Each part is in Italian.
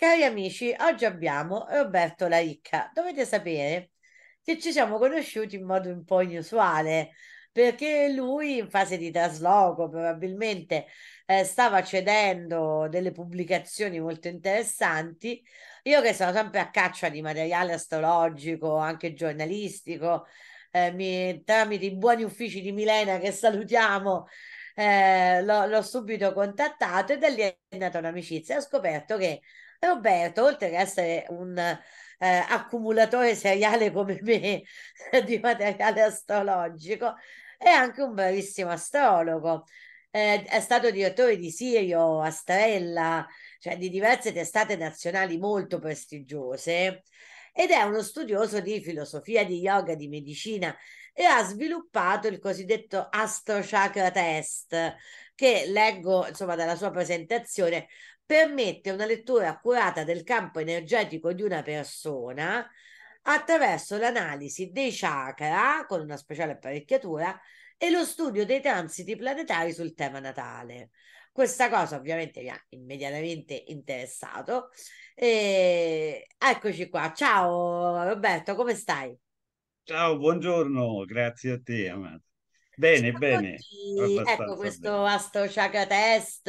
Cari amici, oggi abbiamo Roberto Laricca. Dovete sapere che ci siamo conosciuti in modo un po' inusuale, perché lui in fase di trasloco probabilmente eh, stava cedendo delle pubblicazioni molto interessanti. Io che sono sempre a caccia di materiale astrologico, anche giornalistico, eh, mi, tramite i buoni uffici di Milena che salutiamo, eh, l'ho, l'ho subito contattato e da lì è nata un'amicizia. Ho scoperto che Roberto, oltre che essere un eh, accumulatore seriale come me di materiale astrologico, è anche un bravissimo astrologo. Eh, è stato direttore di Sirio, Astrella, cioè di diverse testate nazionali molto prestigiose ed è uno studioso di filosofia, di yoga, di medicina e ha sviluppato il cosiddetto Astro Chakra Test che leggo insomma dalla sua presentazione permette una lettura accurata del campo energetico di una persona attraverso l'analisi dei chakra con una speciale apparecchiatura e lo studio dei transiti planetari sul tema natale. Questa cosa ovviamente mi ha immediatamente interessato. E eccoci qua. Ciao Roberto, come stai? Ciao, buongiorno, grazie a te, Amato. Bene, Ciao bene. Ecco questo bene. astro chakra test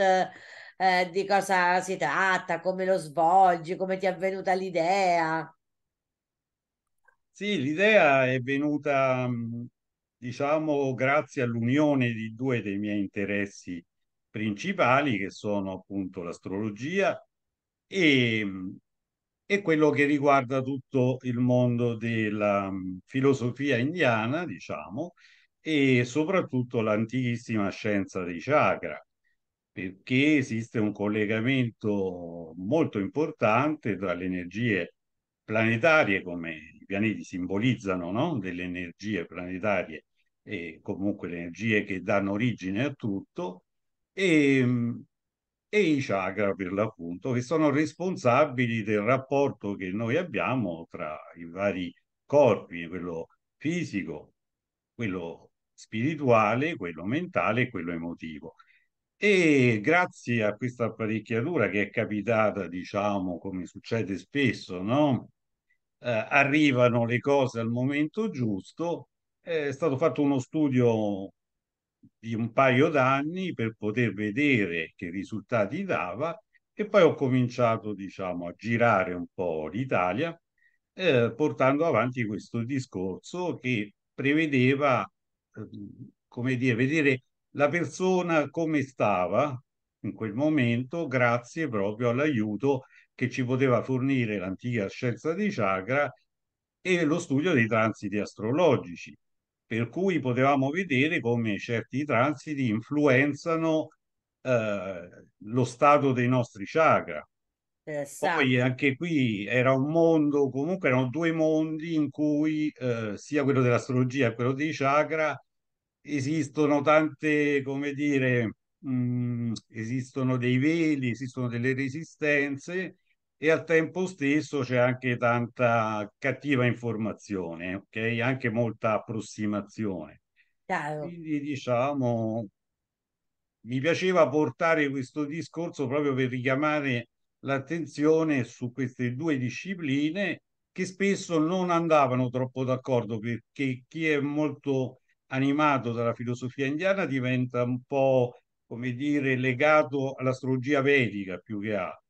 eh, di cosa si tratta, come lo svolgi, come ti è venuta l'idea? Sì, l'idea è venuta, diciamo, grazie all'unione di due dei miei interessi principali, che sono appunto l'astrologia e, e quello che riguarda tutto il mondo della filosofia indiana, diciamo, e soprattutto l'antichissima scienza dei chakra perché esiste un collegamento molto importante tra le energie planetarie, come i pianeti simbolizzano, no? delle energie planetarie e comunque le energie che danno origine a tutto, e, ehm, e i chakra per l'appunto, che sono responsabili del rapporto che noi abbiamo tra i vari corpi, quello fisico, quello spirituale, quello mentale e quello emotivo. E grazie a questa apparecchiatura che è capitata, diciamo, come succede spesso, no? Eh, arrivano le cose al momento giusto. È stato fatto uno studio di un paio d'anni per poter vedere che risultati dava e poi ho cominciato, diciamo, a girare un po' l'Italia eh, portando avanti questo discorso che prevedeva, eh, come dire, vedere la persona come stava in quel momento grazie proprio all'aiuto che ci poteva fornire l'antica scienza dei chakra e lo studio dei transiti astrologici, per cui potevamo vedere come certi transiti influenzano eh, lo stato dei nostri chakra. Poi esatto. anche qui era un mondo, comunque erano due mondi in cui eh, sia quello dell'astrologia che quello dei chakra esistono tante, come dire, mh, mm, esistono dei veli, esistono delle resistenze e al tempo stesso c'è anche tanta cattiva informazione, ok? Anche molta approssimazione. Chiaro. Quindi diciamo, mi piaceva portare questo discorso proprio per richiamare l'attenzione su queste due discipline che spesso non andavano troppo d'accordo perché chi è molto animato dalla filosofia indiana diventa un po', come dire, legato all'astrologia vedica più che altro.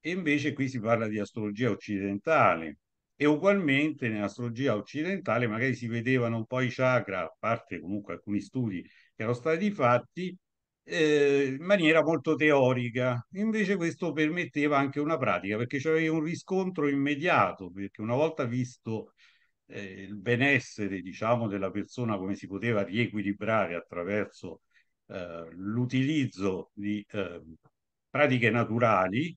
E invece qui si parla di astrologia occidentale. E ugualmente nell'astrologia occidentale magari si vedevano un po' i chakra, a parte comunque alcuni studi che erano stati fatti, eh, in maniera molto teorica. Invece questo permetteva anche una pratica, perché c'era un riscontro immediato, perché una volta visto eh, il benessere diciamo, della persona come si poteva riequilibrare attraverso eh, l'utilizzo di eh, pratiche naturali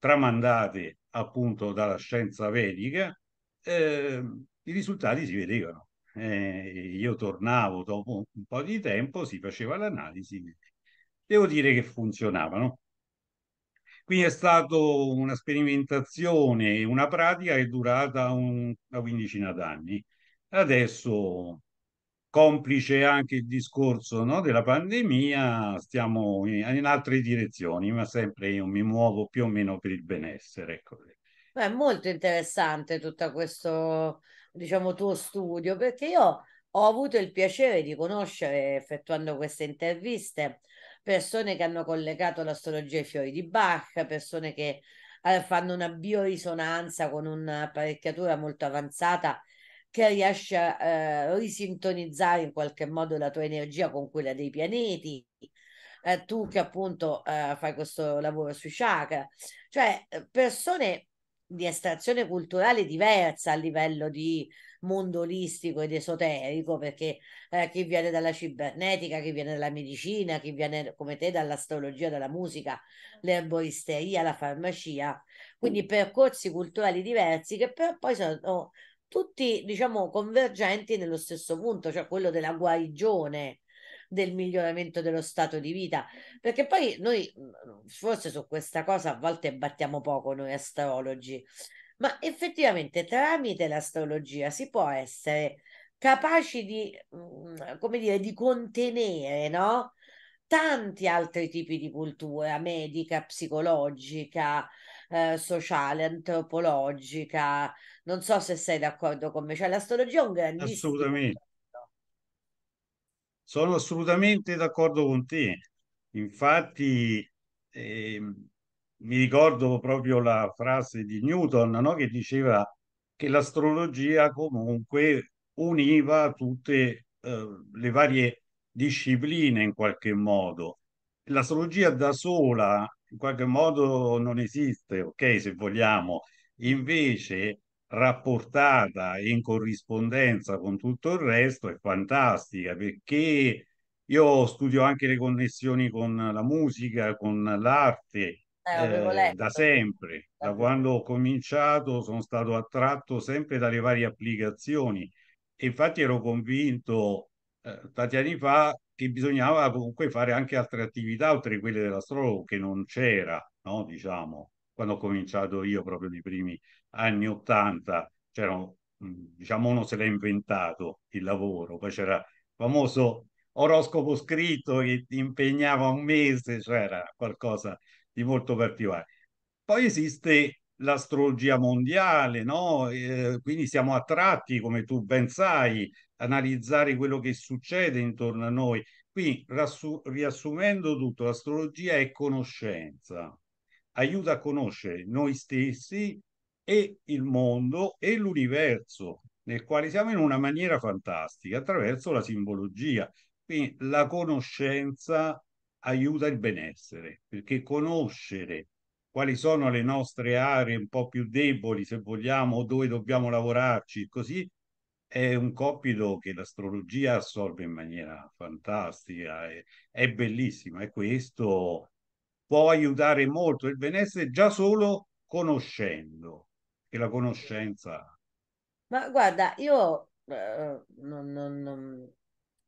tramandate appunto dalla scienza vedica, ehm, i risultati si vedevano. Eh, io tornavo dopo un po' di tempo, si faceva l'analisi, devo dire che funzionavano. Qui è stata una sperimentazione, una pratica che è durata un, una quindicina d'anni. Adesso, complice anche il discorso no, della pandemia, stiamo in, in, altre direzioni, ma sempre io mi muovo più o meno per il benessere. Ecco. È molto interessante tutto questo, diciamo, tuo studio, perché io ho avuto il piacere di conoscere, effettuando queste interviste, persone che hanno collegato l'astrologia ai fiori di Bach, persone che eh, fanno una biorisonanza con un'apparecchiatura molto avanzata che riesce a eh, risintonizzare in qualche modo la tua energia con quella dei pianeti. Eh, tu che appunto eh, fai questo lavoro sui chakra, cioè eh, persone di estrazione culturale diversa a livello di mondo olistico ed esoterico, perché eh, chi viene dalla cibernetica, chi viene dalla medicina, chi viene come te dall'astrologia, dalla musica, l'erboristeria, la farmacia, quindi percorsi culturali diversi che però poi sono tutti, diciamo, convergenti nello stesso punto, cioè quello della guarigione del miglioramento dello stato di vita. Perché poi noi, mm, forse su questa cosa, a volte battiamo poco noi astrologi, ma effettivamente tramite l'astrologia si può essere capaci di, mm, come dire, di contenere, no? tanti altri tipi di cultura medica, psicologica, eh, sociale, antropologica. Non so se sei d'accordo con me. Cioè, l'astrologia è un grandissimo sono assolutamente d'accordo con te. Infatti, eh, mi ricordo proprio la frase di Newton, no? che diceva che l'astrologia comunque univa tutte eh, le varie discipline in qualche modo. L'astrologia da sola in qualche modo non esiste, ok, se vogliamo. Invece rapportata e in corrispondenza con tutto il resto è fantastica perché io studio anche le connessioni con la musica, con l'arte eh, eh da sempre, da quando ho cominciato sono stato attratto sempre dalle varie applicazioni e infatti ero convinto eh, tanti anni fa che bisognava comunque fare anche altre attività oltre quelle dell'astrologo che non c'era, no? diciamo, quando ho cominciato io proprio nei primi anni 80 c'era, mm, diciamo uno se l'è inventato il lavoro, poi c'era il famoso oroscopo scritto che ti impegnava un mese, cioè era qualcosa di molto particolare. Poi esiste l'astrologia mondiale, no? Eh, quindi siamo attratti, come tu ben sai, analizzare quello che succede intorno a noi. quindi rassu- riassumendo tutto, l'astrologia è conoscenza, aiuta a conoscere noi stessi, e il mondo e l'universo nel quale siamo in una maniera fantastica attraverso la simbologia. Quindi la conoscenza aiuta il benessere, perché conoscere quali sono le nostre aree un po' più deboli, se vogliamo, dove dobbiamo lavorarci, così è un compito che l'astrologia assolve in maniera fantastica, è, è bellissima e questo può aiutare molto il benessere già solo conoscendo e la conoscenza. Ma guarda, io eh, non, non, non...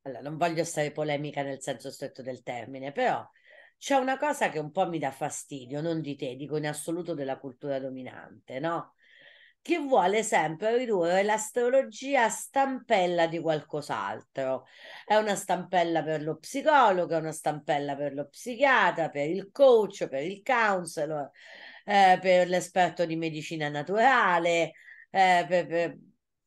Allora, non voglio stare polemica nel senso stretto del termine, però c'è una cosa che un po' mi dà fastidio, non di te, dico in assoluto della cultura dominante, no? Che vuole sempre ridurre l'astrologia a stampella di qualcos'altro. È una stampella per lo psicologo, è una stampella per lo psichiatra, per il coach, per il counselor eh, per l'esperto di medicina naturale, eh, per, per,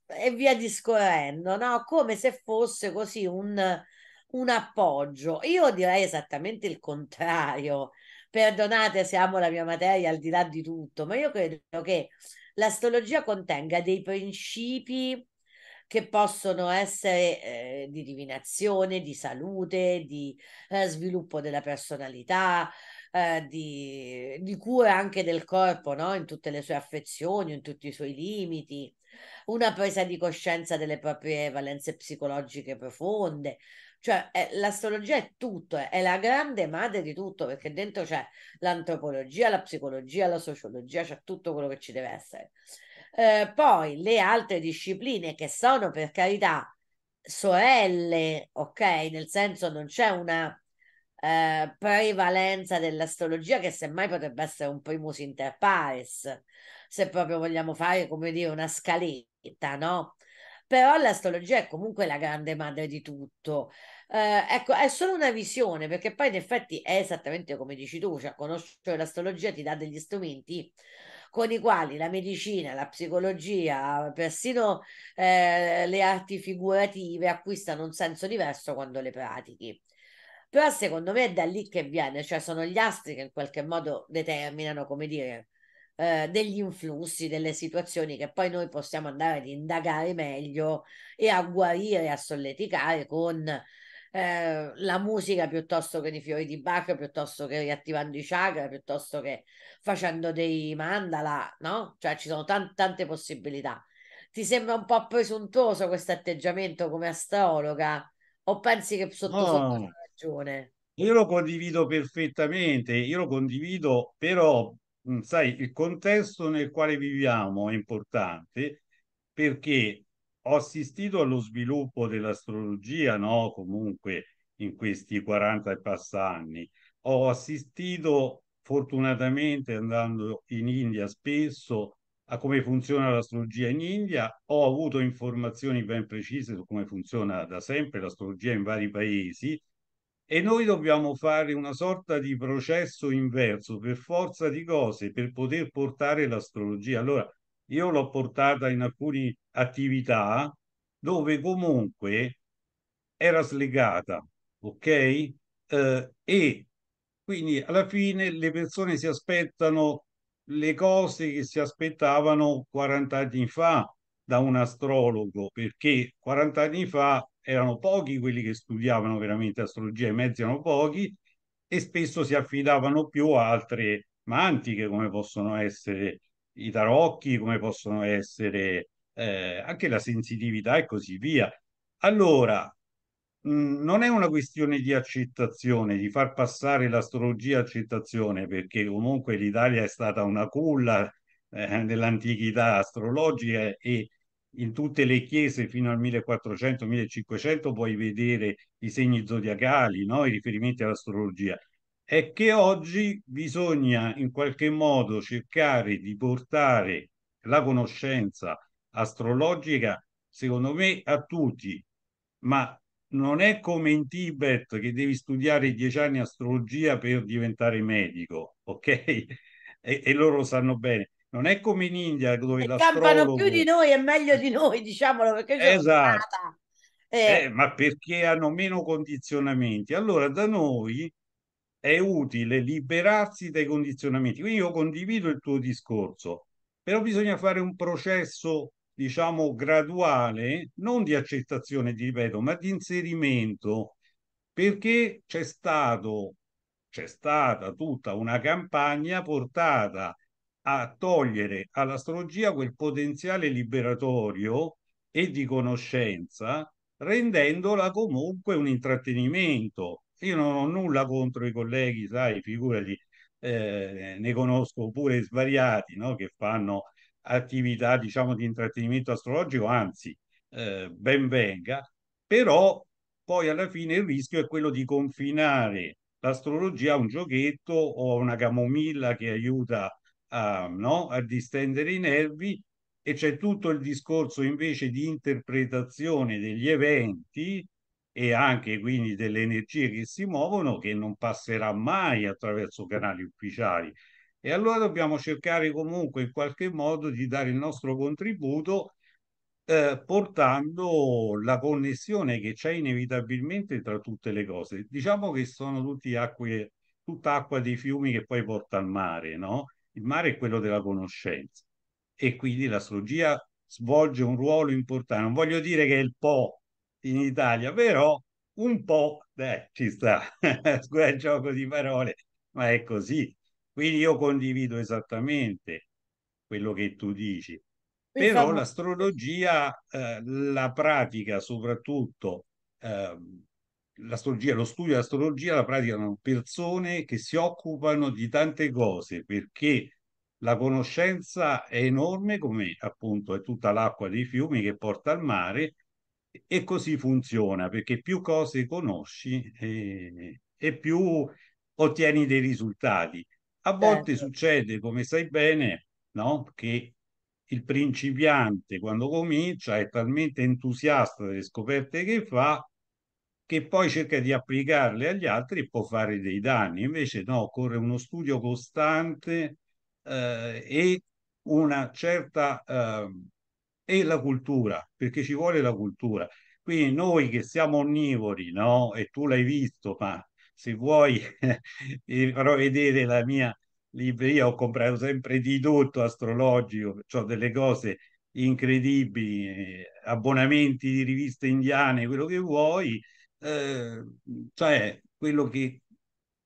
e via discorrendo, no? come se fosse così un, un appoggio. Io direi esattamente il contrario. Perdonate se amo la mia materia al di là di tutto, ma io credo che l'astrologia contenga dei principi che possono essere eh, di divinazione, di salute, di eh, sviluppo della personalità, eh, di, di, cura anche del corpo, no? in tutte le sue affezioni, in tutti i suoi limiti, una presa di coscienza delle proprie valenze psicologiche profonde. Cioè, è, eh, l'astrologia è tutto, è, eh, è, la grande madre di tutto, perché dentro c'è l'antropologia, la psicologia, la sociologia, c'è tutto quello che ci deve essere. Eh, poi le altre discipline che sono per carità sorelle, ok? Nel senso non c'è una eh, prevalenza dell'astrologia che semmai potrebbe essere un primus inter pares, se proprio vogliamo fare, come dire, una scaletta, no? Però l'astrologia è comunque la grande madre di tutto. Eh, ecco, è solo una visione, perché poi in effetti è esattamente come dici tu, cioè conoscere l'astrologia ti dà degli strumenti con i quali la medicina, la psicologia, persino eh, le arti figurative acquistano un senso diverso quando le pratichi. Però secondo me è da lì che viene, cioè sono gli astri che in qualche modo determinano, come dire, eh, degli influssi, delle situazioni che poi noi possiamo andare ad indagare meglio e a guarire, a solleticare con eh, la musica piuttosto che di fiori di Bach, piuttosto che riattivando i chakra, piuttosto che facendo dei mandala, no? Cioè ci sono tante, tante possibilità. Ti sembra un po' presuntuoso questo atteggiamento come astrologa? O pensi che sotto, no. sotto ragione. Io lo condivido perfettamente, io lo condivido, però, sai, il contesto nel quale viviamo è importante perché ho assistito allo sviluppo dell'astrologia, no? Comunque in questi 40 e passa anni. Ho assistito fortunatamente andando in India spesso a come funziona l'astrologia in India, ho avuto informazioni ben precise su come funziona da sempre l'astrologia in vari paesi e noi dobbiamo fare una sorta di processo inverso per forza di cose per poter portare l'astrologia. Allora, io l'ho portata in alcune attività dove comunque era slegata, ok? Eh, e quindi alla fine le persone si aspettano le cose che si aspettavano 40 anni fa da un astrologo, perché 40 anni fa erano pochi quelli che studiavano veramente astrologia, i mezzi erano pochi e spesso si affidavano più a altre mantiche come possono essere i tarocchi, come possono essere eh, anche la sensitività e così via. Allora, mh, mm, non è una questione di accettazione, di far passare l'astrologia accettazione, perché comunque l'Italia è stata una culla eh, dell'antichità astrologica e in tutte le chiese fino al 1400-1500 puoi vedere i segni zodiacali, no? i riferimenti all'astrologia. È che oggi bisogna in qualche modo cercare di portare la conoscenza astrologica, secondo me, a tutti, ma non è come in Tibet che devi studiare dieci anni astrologia per diventare medico, ok? E, e loro lo sanno bene non è come in India dove la campano più di noi e meglio di noi, diciamolo perché c'è esatto. Eh. Eh, ma perché hanno meno condizionamenti. Allora da noi è utile liberarsi dai condizionamenti. Quindi io condivido il tuo discorso, però bisogna fare un processo, diciamo, graduale, non di accettazione, ti ripeto, ma di inserimento, perché c'è stato c'è stata tutta una campagna portata a togliere all'astrologia quel potenziale liberatorio e di conoscenza, rendendola comunque un intrattenimento. Io non ho nulla contro i colleghi, sai, figurati, eh, ne conosco pure svariati no? che fanno attività, diciamo, di intrattenimento astrologico, anzi, eh, ben venga, però poi alla fine il rischio è quello di confinare l'astrologia a un giochetto o a una camomilla che aiuta a, ehm, no? a distendere i nervi e c'è tutto il discorso invece di interpretazione degli eventi e anche quindi delle energie che si muovono che non passerà mai attraverso canali ufficiali. E allora dobbiamo cercare comunque in qualche modo di dare il nostro contributo eh, portando la connessione che c'è inevitabilmente tra tutte le cose. Diciamo che sono tutti acque, tutta acqua dei fiumi che poi porta al mare, no? Il mare è quello della conoscenza e quindi l'astrologia svolge un ruolo importante. Non voglio dire che è il po' in Italia, però un po' dai, ci sta, scusa il gioco di parole, ma è così. Quindi io condivido esattamente quello che tu dici. Però l'astrologia eh, la pratica soprattutto eh, l'astrologia, lo studio dell'astrologia la praticano persone che si occupano di tante cose perché la conoscenza è enorme come appunto è tutta l'acqua dei fiumi che porta al mare e così funziona perché più cose conosci e, e più ottieni dei risultati. A volte certo. succede, come sai bene, no? che il principiante quando comincia è talmente entusiasta delle scoperte che fa che poi cerca di applicarle agli altri e può fare dei danni. Invece no, occorre uno studio costante eh, e una certa... Eh, e la cultura, perché ci vuole la cultura. Quindi noi che siamo onnivori, no? E tu l'hai visto, ma se vuoi farò vedere la mia libreria, ho comprato sempre di tutto astrologico, ho delle cose incredibili, eh, abbonamenti di riviste indiane, quello che vuoi, eh, cioè quello che,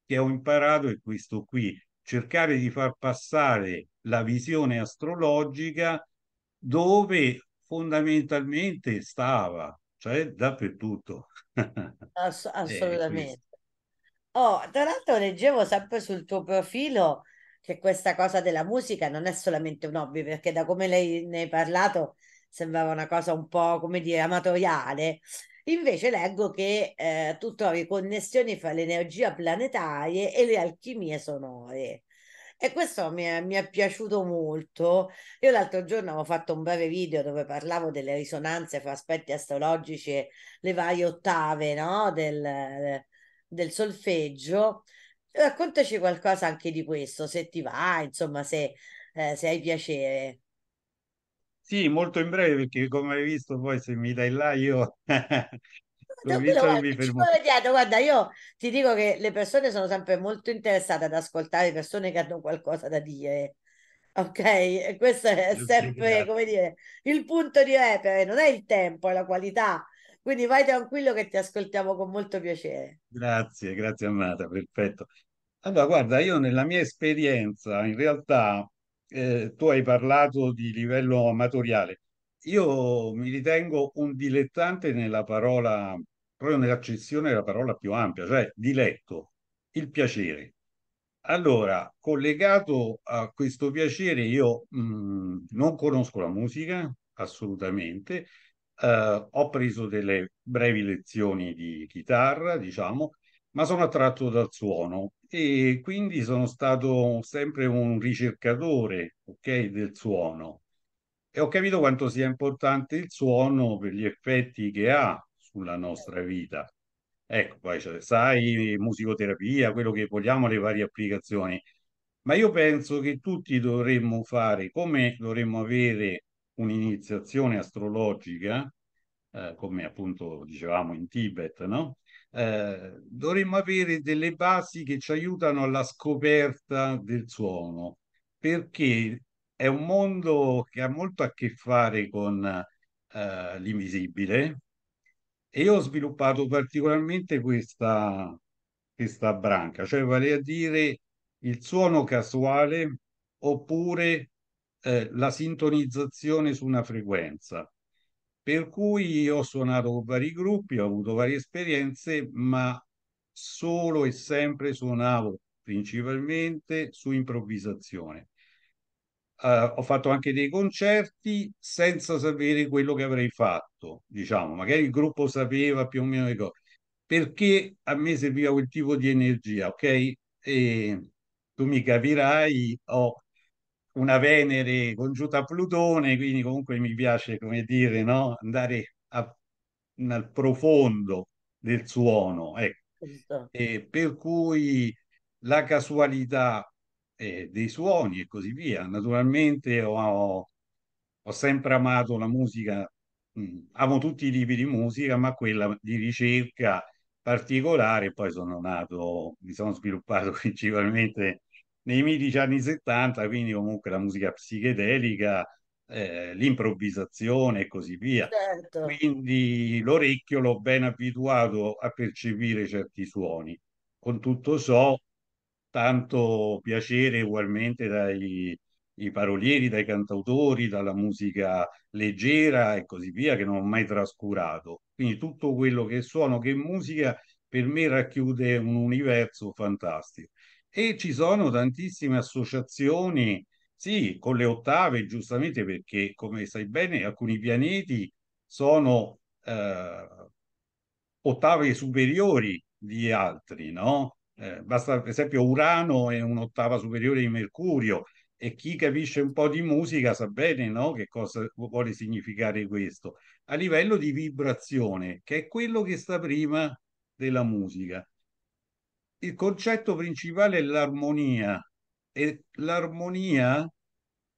che ho imparato è questo qui, cercare di far passare la visione astrologica dove fondamentalmente stava, cioè dappertutto. Ass eh, assolutamente. Oh, tra l'altro leggevo sempre sul tuo profilo che questa cosa della musica non è solamente un hobby, perché da come lei ne hai parlato sembrava una cosa un po', come dire, amatoriale, Invece leggo che eh, tu trovi connessioni fra l'energia planetaria e le alchimie sonore. E questo mi è, mi è, piaciuto molto. Io l'altro giorno avevo fatto un breve video dove parlavo delle risonanze fra aspetti astrologici e le varie ottave no? del, del solfeggio. Raccontaci qualcosa anche di questo, se ti va, insomma, se, eh, se hai piacere. Sì, molto in breve, perché come hai visto poi se mi dai là io... Però, guarda, mi fermo. Dietro, guarda, io ti dico che le persone sono sempre molto interessate ad ascoltare persone che hanno qualcosa da dire. Ok, e questo è sempre, come dire, il punto di repere, non è il tempo, è la qualità. Quindi vai tranquillo che ti ascoltiamo con molto piacere. Grazie, grazie Amata, perfetto. Allora, guarda, io nella mia esperienza, in realtà, eh, tu hai parlato di livello amatoriale. Io mi ritengo un dilettante nella parola, proprio nell'accezione della parola più ampia, cioè diletto, il piacere. Allora, collegato a questo piacere, io mh, mm, non conosco la musica assolutamente, eh, ho preso delle brevi lezioni di chitarra, diciamo, ma sono attratto dal suono e quindi sono stato sempre un ricercatore, ok, del suono. E ho capito quanto sia importante il suono per gli effetti che ha sulla nostra vita. Ecco, poi cioè, sai, musicoterapia, quello che vogliamo, le varie applicazioni. Ma io penso che tutti dovremmo fare, come dovremmo avere un'iniziazione astrologica, eh, come appunto dicevamo in Tibet, no? Eh, dovremmo avere delle basi che ci aiutano alla scoperta del suono, perché è un mondo che ha molto a che fare con eh, l'invisibile e io ho sviluppato particolarmente questa, questa branca, cioè vale a dire il suono casuale oppure eh, la sintonizzazione su una frequenza. Per cui ho suonato con vari gruppi, ho avuto varie esperienze, ma solo e sempre suonavo principalmente su improvvisazione. Uh, ho fatto anche dei concerti senza sapere quello che avrei fatto, diciamo, magari il gruppo sapeva più o meno le cose, perché a me serviva quel tipo di energia, ok? E tu mi capirai, ho una Venere congiunta a Plutone, quindi comunque mi piace, come dire, no? andare a, al profondo del suono. Ecco. Eh, per cui la casualità eh, dei suoni e così via. Naturalmente ho, ho sempre amato la musica, mh, mm, amo tutti i tipi di musica, ma quella di ricerca particolare, poi sono nato, mi sono sviluppato principalmente nei mitici anni 70, quindi comunque la musica psichedelica, eh, l'improvvisazione e così via. Certo. Quindi l'orecchio l'ho ben abituato a percepire certi suoni. Con tutto ciò, tanto piacere ugualmente dai parolieri, dai cantautori, dalla musica leggera e così via, che non ho mai trascurato. Quindi tutto quello che suono, che musica, per me racchiude un universo fantastico. E ci sono tantissime associazioni, sì, con le ottave, giustamente perché, come sai bene, alcuni pianeti sono eh, ottave superiori di altri, no? Eh, basta, per esempio, Urano è un'ottava superiore di Mercurio e chi capisce un po' di musica sa bene no? che cosa vuole significare questo, a livello di vibrazione, che è quello che sta prima della musica il concetto principale è l'armonia e l'armonia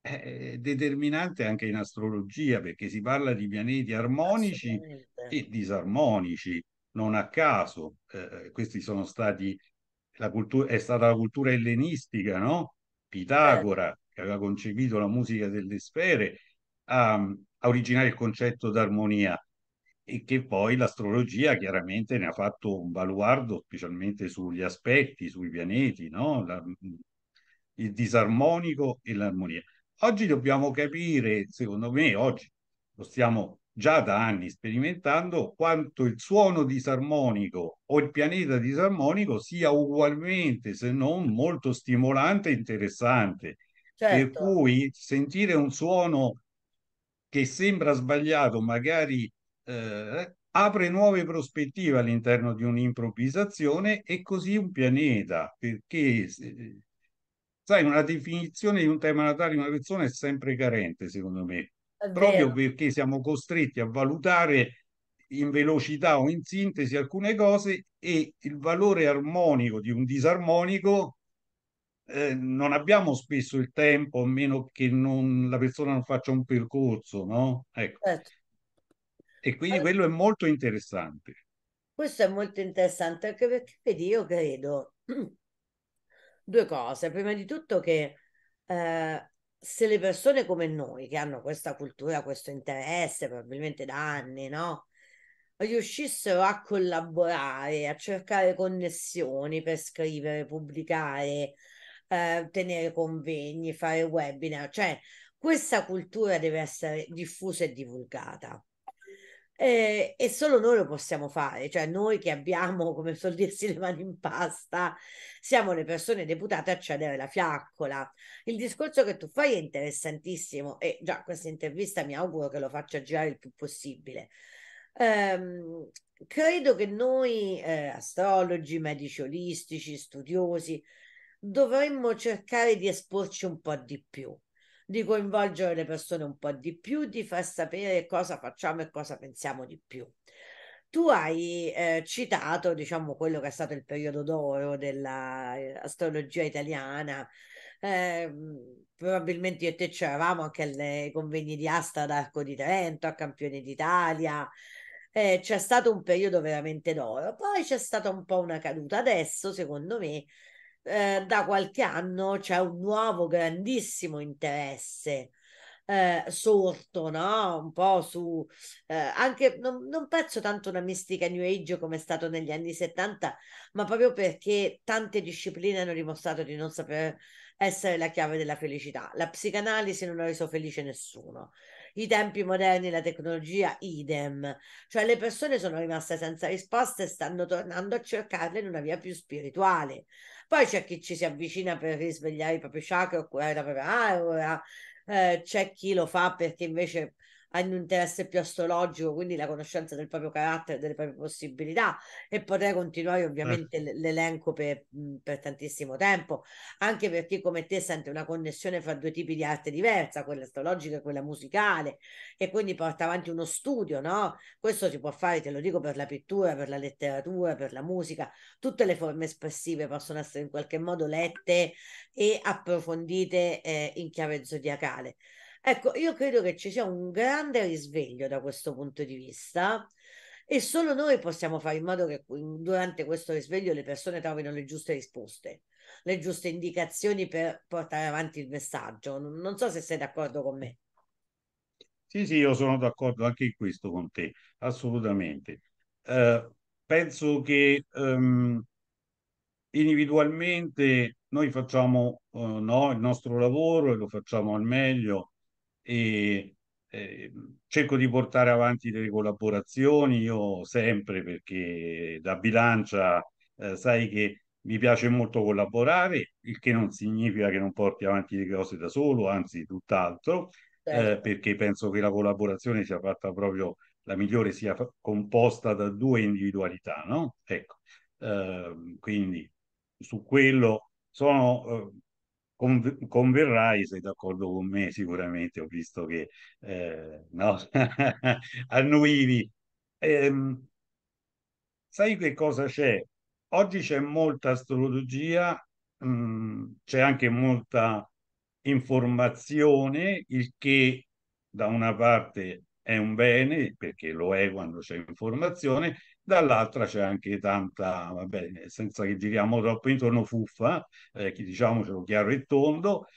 eh, è determinante anche in astrologia perché si parla di pianeti armonici e disarmonici, non a caso. Eh, eh questi sono stati, la cultura, è stata la cultura ellenistica, no? Pitagora, certo. che aveva concepito la musica delle sfere, a, a originare il concetto d'armonia e che poi l'astrologia chiaramente ne ha fatto un baluardo, specialmente sugli aspetti, sui pianeti, no? La, il disarmonico e l'armonia. Oggi dobbiamo capire, secondo me, oggi lo stiamo già da anni sperimentando, quanto il suono disarmonico o il pianeta disarmonico sia ugualmente, se non molto stimolante e interessante. Certo. Per cui sentire un suono che sembra sbagliato, magari eh, apre nuove prospettive all'interno di un'improvvisazione e così un pianeta, perché eh, sai, una definizione di un tema natale di una persona è sempre carente, secondo me, proprio perché siamo costretti a valutare in velocità o in sintesi alcune cose e il valore armonico di un disarmonico eh, non abbiamo spesso il tempo, a meno che non, la persona non faccia un percorso, no? Ecco. Certo. E quindi allora, quello è molto interessante. Questo è molto interessante anche perché, vedi, io credo due cose. Prima di tutto che eh, se le persone come noi, che hanno questa cultura, questo interesse, probabilmente da anni, no? riuscissero a collaborare, a cercare connessioni per scrivere, pubblicare, eh, tenere convegni, fare webinar, cioè questa cultura deve essere diffusa e divulgata eh, e solo noi lo possiamo fare, cioè noi che abbiamo, come suol dirsi, le mani in pasta, siamo le persone deputate a cedere la fiaccola. Il discorso che tu fai è interessantissimo e già questa intervista mi auguro che lo faccia girare il più possibile. Ehm, credo che noi eh, astrologi, medici olistici, studiosi, dovremmo cercare di esporci un po' di più di coinvolgere le persone un po' di più, di far sapere cosa facciamo e cosa pensiamo di più. Tu hai eh, citato, diciamo, quello che è stato il periodo d'oro dell'astrologia eh, italiana. Eh, probabilmente io e te c'eravamo anche ai convegni di Asta Arco di Trento, a Campione d'Italia. Eh, c'è stato un periodo veramente d'oro, poi c'è stata un po' una caduta. Adesso, secondo me, eh, da qualche anno c'è un nuovo grandissimo interesse eh, sorto, no? Un po' su eh, anche non, non penso tanto una mistica new age come è stato negli anni 70, ma proprio perché tante discipline hanno dimostrato di non saper essere la chiave della felicità. La psicanalisi non ha reso felice nessuno. I tempi moderni, la tecnologia, idem. Cioè le persone sono rimaste senza risposte e stanno tornando a cercarle in una via più spirituale. Poi c'è chi ci si avvicina per risvegliare i propri chakra, curare la propria aura, eh, c'è chi lo fa perché invece hai un interesse più astrologico, quindi la conoscenza del proprio carattere, delle proprie possibilità e potrei continuare certo. ovviamente eh. l'elenco per, mhmm, per, tantissimo tempo, anche per chi come te sente una connessione fra due tipi di arte diversa, quella astrologica e quella musicale e quindi porta avanti uno studio, no? Questo si può fare, te lo dico, per la pittura, per la letteratura, per la musica, tutte le forme espressive possono essere in qualche modo lette e approfondite eh, in chiave zodiacale. Ecco, io credo che ci sia un grande risveglio da questo punto di vista e solo noi possiamo fare in modo che durante questo risveglio le persone trovino le giuste risposte, le giuste indicazioni per portare avanti il messaggio. Non so se sei d'accordo con me. Sì, sì, io sono d'accordo anche in questo con te, assolutamente. Uh, penso che um, individualmente noi facciamo uh, no, il nostro lavoro e lo facciamo al meglio e eh, cerco di portare avanti delle collaborazioni io sempre perché da bilancia eh, sai che mi piace molto collaborare, il che non significa che non porti avanti le cose da solo, anzi tutt'altro, eh, certo. eh, perché penso che la collaborazione sia fatta proprio, la migliore sia composta da due individualità, no? Ecco, ehm, quindi su quello sono eh, con, converrai, sei d'accordo con me sicuramente, ho visto che eh, no, annuivi. Ehm, sai che cosa c'è? Oggi c'è molta astrologia, mh, mm, c'è anche molta informazione, il che da una parte è un bene, perché lo è quando c'è informazione, dall'altra c'è anche tanta, va bene, senza che giriamo troppo intorno, fuffa, eh, diciamocelo chiaro e tondo,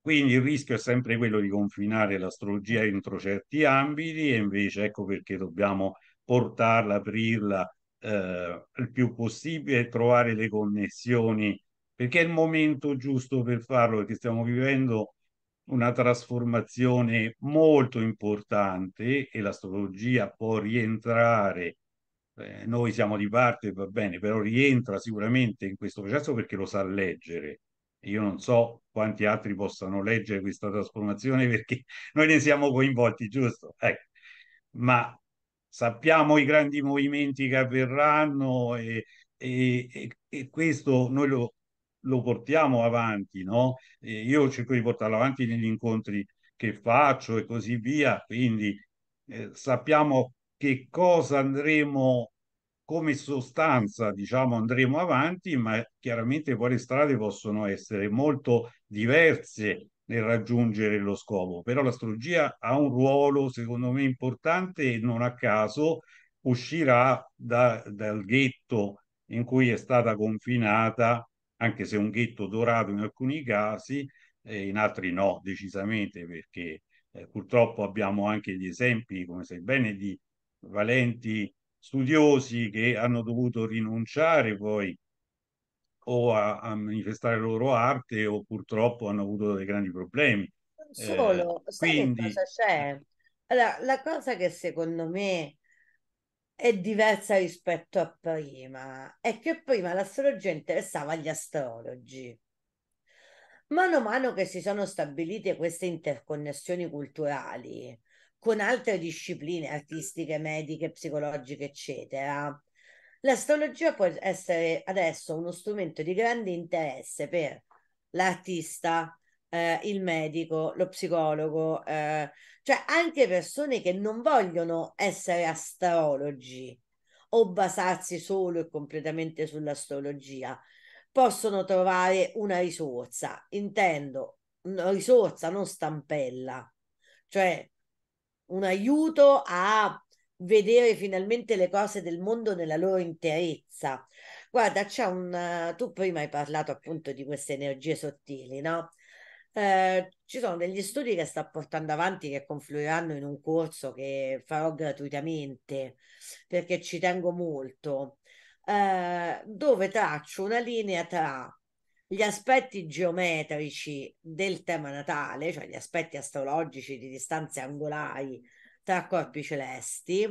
quindi il rischio è sempre quello di confinare l'astrologia entro certi ambiti e invece ecco perché dobbiamo portarla, aprirla eh, il più possibile e trovare le connessioni, perché è il momento giusto per farlo, perché stiamo vivendo una trasformazione molto importante e l'astrologia può rientrare eh, noi siamo di parte, va bene, però rientra sicuramente in questo processo perché lo sa leggere. Io non so quanti altri possano leggere questa trasformazione perché noi ne siamo coinvolti, giusto? Ecco. Ma sappiamo i grandi movimenti che avverranno e, e, e, questo noi lo, lo, portiamo avanti, no? io cerco di portarlo avanti negli incontri che faccio e così via, quindi eh, sappiamo che cosa andremo come sostanza, diciamo, andremo avanti, ma chiaramente poi le strade possono essere molto diverse nel raggiungere lo scopo. Però l'astrologia ha un ruolo, secondo me, importante e non a caso uscirà da, dal ghetto in cui è stata confinata, anche se un ghetto dorato in alcuni casi, e in altri no, decisamente, perché eh, purtroppo abbiamo anche gli esempi, come sai bene, di valenti studiosi che hanno dovuto rinunciare poi o a, a manifestare la loro arte o purtroppo hanno avuto dei grandi problemi. Eh, solo, eh, quindi... cosa c'è? Allora, la cosa che secondo me è diversa rispetto a prima è che prima l'astrologia interessava gli astrologi. Mano a mano che si sono stabilite queste interconnessioni culturali, con altre discipline artistiche, mediche, psicologiche, eccetera. L'astrologia può essere adesso uno strumento di grande interesse per l'artista, eh, il medico, lo psicologo, eh, cioè anche persone che non vogliono essere astrologi o basarsi solo e completamente sull'astrologia, possono trovare una risorsa, intendo una risorsa, non stampella, cioè un aiuto a vedere finalmente le cose del mondo nella loro interezza. Guarda, c'è un... tu prima hai parlato appunto di queste energie sottili, no? Eh, ci sono degli studi che sto portando avanti che confluiranno in un corso che farò gratuitamente perché ci tengo molto, eh, dove traccio una linea tra gli aspetti geometrici del tema natale, cioè gli aspetti astrologici di distanze angolari tra corpi celesti,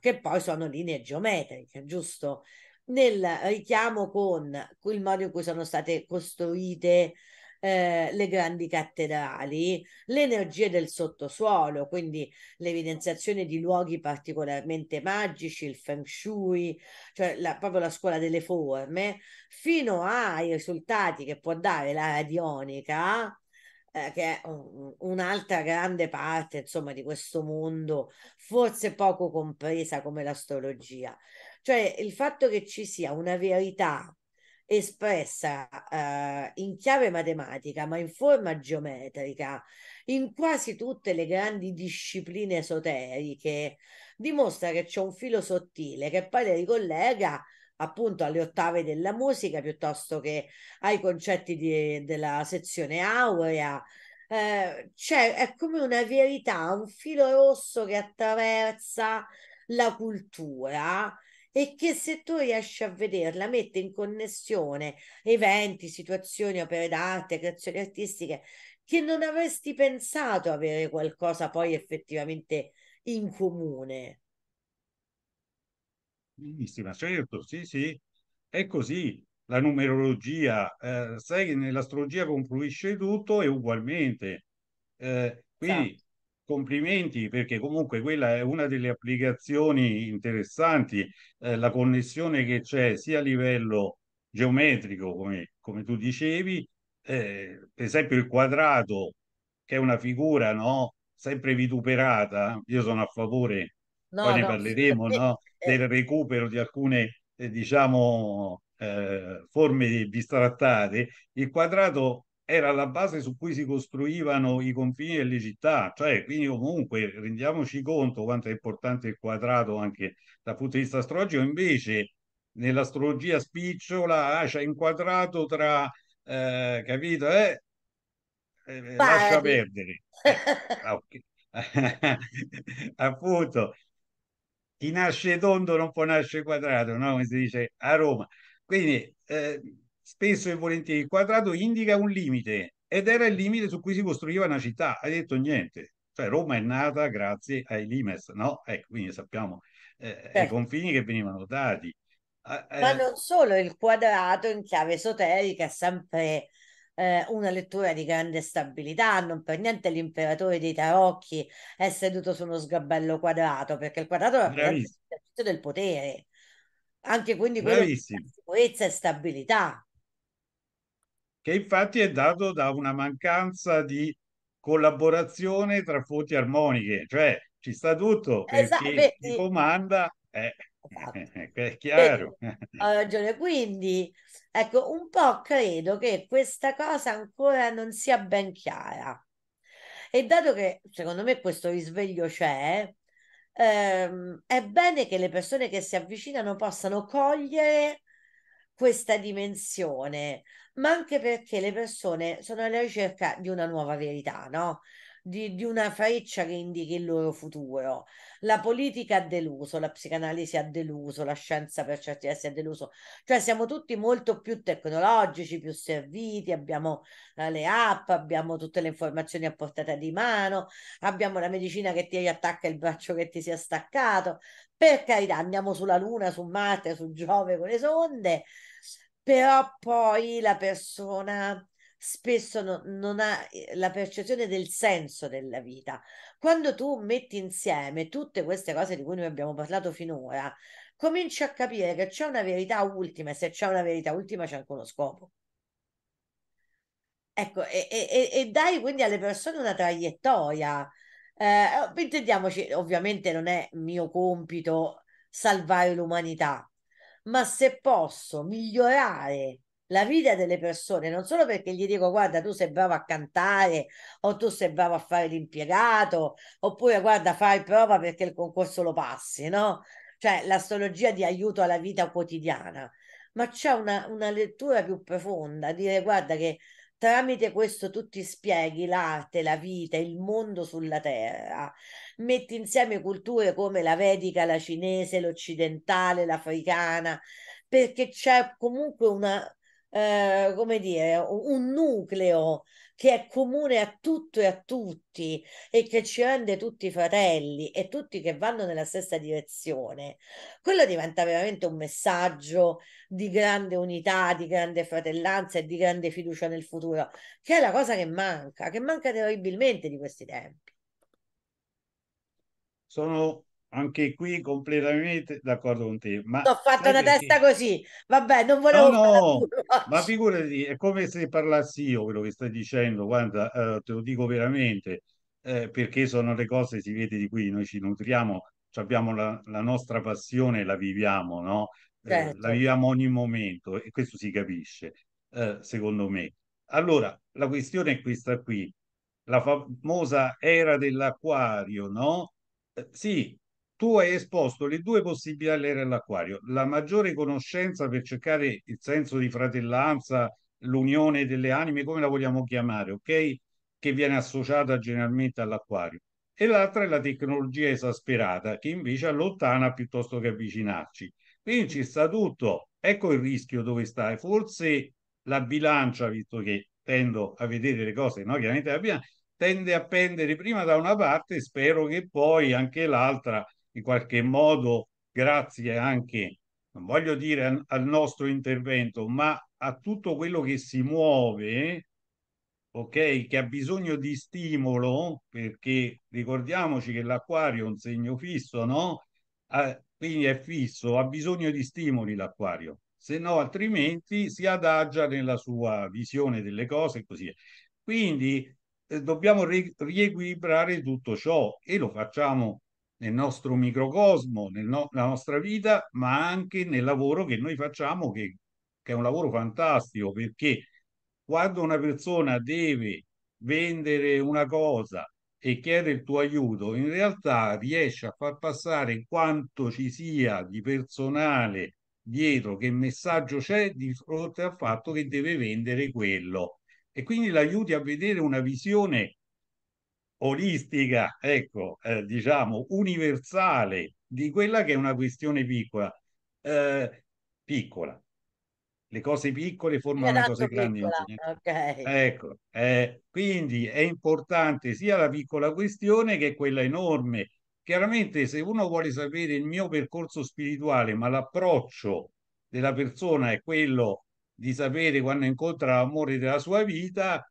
che poi sono linee geometriche, giusto? Nel richiamo con il modo in cui sono state costruite eh, le grandi cattedrali, le energie del sottosuolo, quindi l'evidenziazione di luoghi particolarmente magici, il feng shui, cioè la, proprio la scuola delle forme, fino ai risultati che può dare la radionica, eh, che è un, un'altra grande parte insomma di questo mondo forse poco compresa come l'astrologia cioè il fatto che ci sia una verità espressa eh, in chiave matematica, ma in forma geometrica, in quasi tutte le grandi discipline esoteriche, dimostra che c'è un filo sottile che poi le ricollega appunto alle ottave della musica piuttosto che ai concetti di, della sezione aurea. Eh, cioè, è come una verità, un filo rosso che attraversa la cultura e che se tu riesci a vederla mette in connessione eventi, situazioni, opere d'arte, creazioni artistiche che non avresti pensato avere qualcosa poi effettivamente in comune. Benissimo, certo, sì, sì, è così. La numerologia, eh, sai che nell'astrologia confluisce tutto e ugualmente. Eh, quindi sì. Esatto complimenti perché comunque quella è una delle applicazioni interessanti, eh, la connessione che c'è sia a livello geometrico, come, come tu dicevi, eh, per esempio il quadrato, che è una figura no? sempre vituperata, io sono a favore, no, poi ne parleremo, no? del recupero di alcune eh, diciamo, eh, forme bistrattate, il quadrato era la base su cui si costruivano i confini delle città, cioè quindi comunque rendiamoci conto quanto è importante il quadrato anche dal punto di vista astrologico, invece nell'astrologia spicciola ah, c'è inquadrato tra, eh, capito, eh? eh, eh lascia perdere. Ah, Appunto, chi nasce tondo non può nascere quadrato, no? come si dice a Roma. Quindi eh, spesso e volentieri il quadrato indica un limite ed era il limite su cui si costruiva una città. Hai detto niente. Cioè Roma è nata grazie ai limes, no? Ecco, quindi sappiamo eh, eh i certo. confini che venivano dati. Ah, eh, Ma non solo, il quadrato in chiave esoterica è sempre eh, una lettura di grande stabilità, non per niente l'imperatore dei tarocchi è seduto su uno sgabello quadrato, perché il quadrato rappresenta l'esercizio del potere. Anche quindi quello di sicurezza e stabilità che infatti è dato da una mancanza di collaborazione tra fonti armoniche, cioè ci sta tutto, esatto, perché chi comanda eh, esatto. è chiaro. Vedi, ho ragione, quindi ecco, un po' credo che questa cosa ancora non sia ben chiara. E dato che secondo me questo risveglio c'è, ehm, è bene che le persone che si avvicinano possano cogliere questa dimensione, ma anche perché le persone sono alla ricerca di una nuova verità, no? Di, di, una freccia che indichi il loro futuro. La politica ha deluso, la psicanalisi ha deluso, la scienza per certi versi ha deluso. Cioè siamo tutti molto più tecnologici, più serviti, abbiamo eh, le app, abbiamo tutte le informazioni a portata di mano, abbiamo la medicina che ti attacca il braccio che ti sia staccato. Per carità, andiamo sulla Luna, su Marte, su Giove con le sonde, però poi la persona spesso no, non ha eh, la percezione del senso della vita. Quando tu metti insieme tutte queste cose di cui noi abbiamo parlato finora, cominci a capire che c'è una verità ultima e se c'è una verità ultima c'è anche uno scopo. Ecco, e, e, e dai quindi alle persone una traiettoria. Eh, oh, intendiamoci, ovviamente non è mio compito salvare l'umanità, ma se posso migliorare la vita delle persone, non solo perché gli dico guarda tu sei bravo a cantare o tu sei bravo a fare l'impiegato oppure guarda fai prova perché il concorso lo passi, no? Cioè l'astrologia di aiuto alla vita quotidiana, ma c'è una, una lettura più profonda, dire guarda che tramite questo tu ti spieghi l'arte, la vita, il mondo sulla terra, metti insieme culture come la vedica, la cinese, l'occidentale, l'africana, perché c'è comunque una, eh, come dire, un nucleo che è comune a tutto e a tutti e che ci rende tutti fratelli e tutti che vanno nella stessa direzione, quello diventa veramente un messaggio di grande unità, di grande fratellanza e di grande fiducia nel futuro, che è la cosa che manca, che manca terribilmente di questi tempi. Sono anche qui completamente d'accordo con te. Ma ho fatto una perché? testa così, vabbè, non volevo. No, no, ma figurati, è come se parlassi io quello che stai dicendo. Guarda, eh, te lo dico veramente, eh, perché sono le cose, si vede di cui noi ci nutriamo, abbiamo la, la, nostra passione, la viviamo, no? Certo. Eh, la certo. viviamo ogni momento e questo si capisce, eh, secondo me. Allora, la questione è questa qui, la famosa era dell'acquario, no? Eh, sì, tu hai esposto le due possibilità dell'era dell'acquario, la maggiore conoscenza per cercare il senso di fratellanza, l'unione delle anime, come la vogliamo chiamare, ok? Che viene associata generalmente all'acquario. E l'altra è la tecnologia esasperata, che invece allontana piuttosto che avvicinarci. Quindi ci sta tutto. Ecco il rischio dove sta. E forse la bilancia, visto che tendo a vedere le cose, no? Chiaramente la bilancia tende a pendere prima da una parte, spero che poi anche l'altra in qualche modo grazie anche, non voglio dire al, al nostro intervento, ma a tutto quello che si muove, ok, che ha bisogno di stimolo, perché ricordiamoci che l'acquario è un segno fisso, no? Ah, quindi è fisso, ha bisogno di stimoli l'acquario, se no altrimenti si adagia nella sua visione delle cose e così via. Quindi eh, dobbiamo ri- riequilibrare tutto ciò e lo facciamo nel nostro microcosmo, nella no- nostra vita, ma anche nel lavoro che noi facciamo, che, che è un lavoro fantastico, perché quando una persona deve vendere una cosa e chiede il tuo aiuto, in realtà riesce a far passare quanto ci sia di personale dietro, che messaggio c'è di fronte al fatto che deve vendere quello. E quindi l'aiuti a vedere una visione olistica, ecco, eh, diciamo, universale di quella che è una questione piccola. Eh, piccola. Le cose piccole formano le cose grandi. Okay. Ecco, eh, quindi è importante sia la piccola questione che quella enorme. Chiaramente se uno vuole sapere il mio percorso spirituale, ma l'approccio della persona è quello di sapere quando incontra l'amore della sua vita,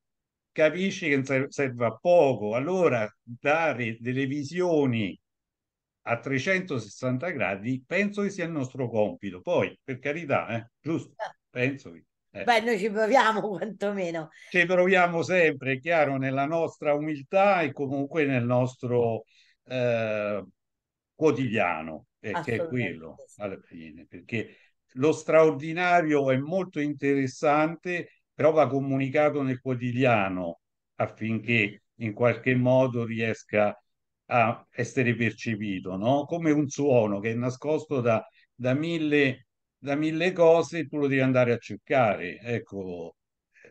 capisci che serve a poco. Allora dare delle visioni a 360 gradi penso che sia il nostro compito. Poi, per carità, eh, giusto, ah. penso che... Eh. Beh, noi ci proviamo quantomeno. Ci proviamo sempre, è chiaro, nella nostra umiltà e comunque nel nostro eh, quotidiano, eh, che è quello alla fine, perché lo straordinario è molto interessante però va comunicato nel quotidiano affinché in qualche modo riesca a essere percepito, no? come un suono che è nascosto da, da, mille, da mille cose e tu lo devi andare a cercare. Ecco,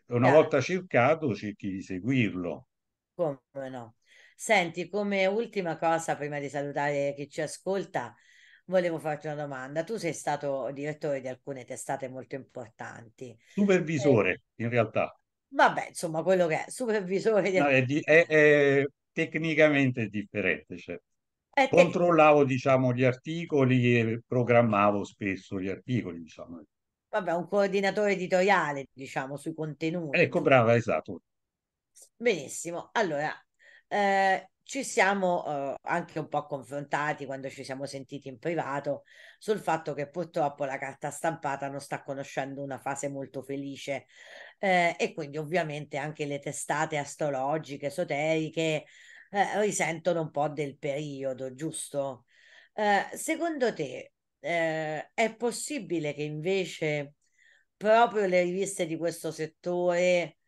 una volta cercato cerchi di seguirlo. Come no? Senti, come ultima cosa, prima di salutare chi ci ascolta, volevo farti una domanda. Tu sei stato direttore di alcune testate molto importanti. Supervisore, eh, in realtà. Vabbè, insomma, quello che è supervisore. Di... No, è, di, è, è, tecnicamente differente, certo. È Controllavo, diciamo, gli articoli e programmavo spesso gli articoli, diciamo. Vabbè, un coordinatore editoriale, diciamo, sui contenuti. Ecco, brava, esatto. Benissimo. Allora, eh, ci siamo eh, anche un po' confrontati quando ci siamo sentiti in privato sul fatto che purtroppo la carta stampata non sta conoscendo una fase molto felice eh, e quindi ovviamente anche le testate astrologiche, esoteriche eh, risentono un po' del periodo, giusto? Eh, secondo te eh, è possibile che invece proprio le riviste di questo settore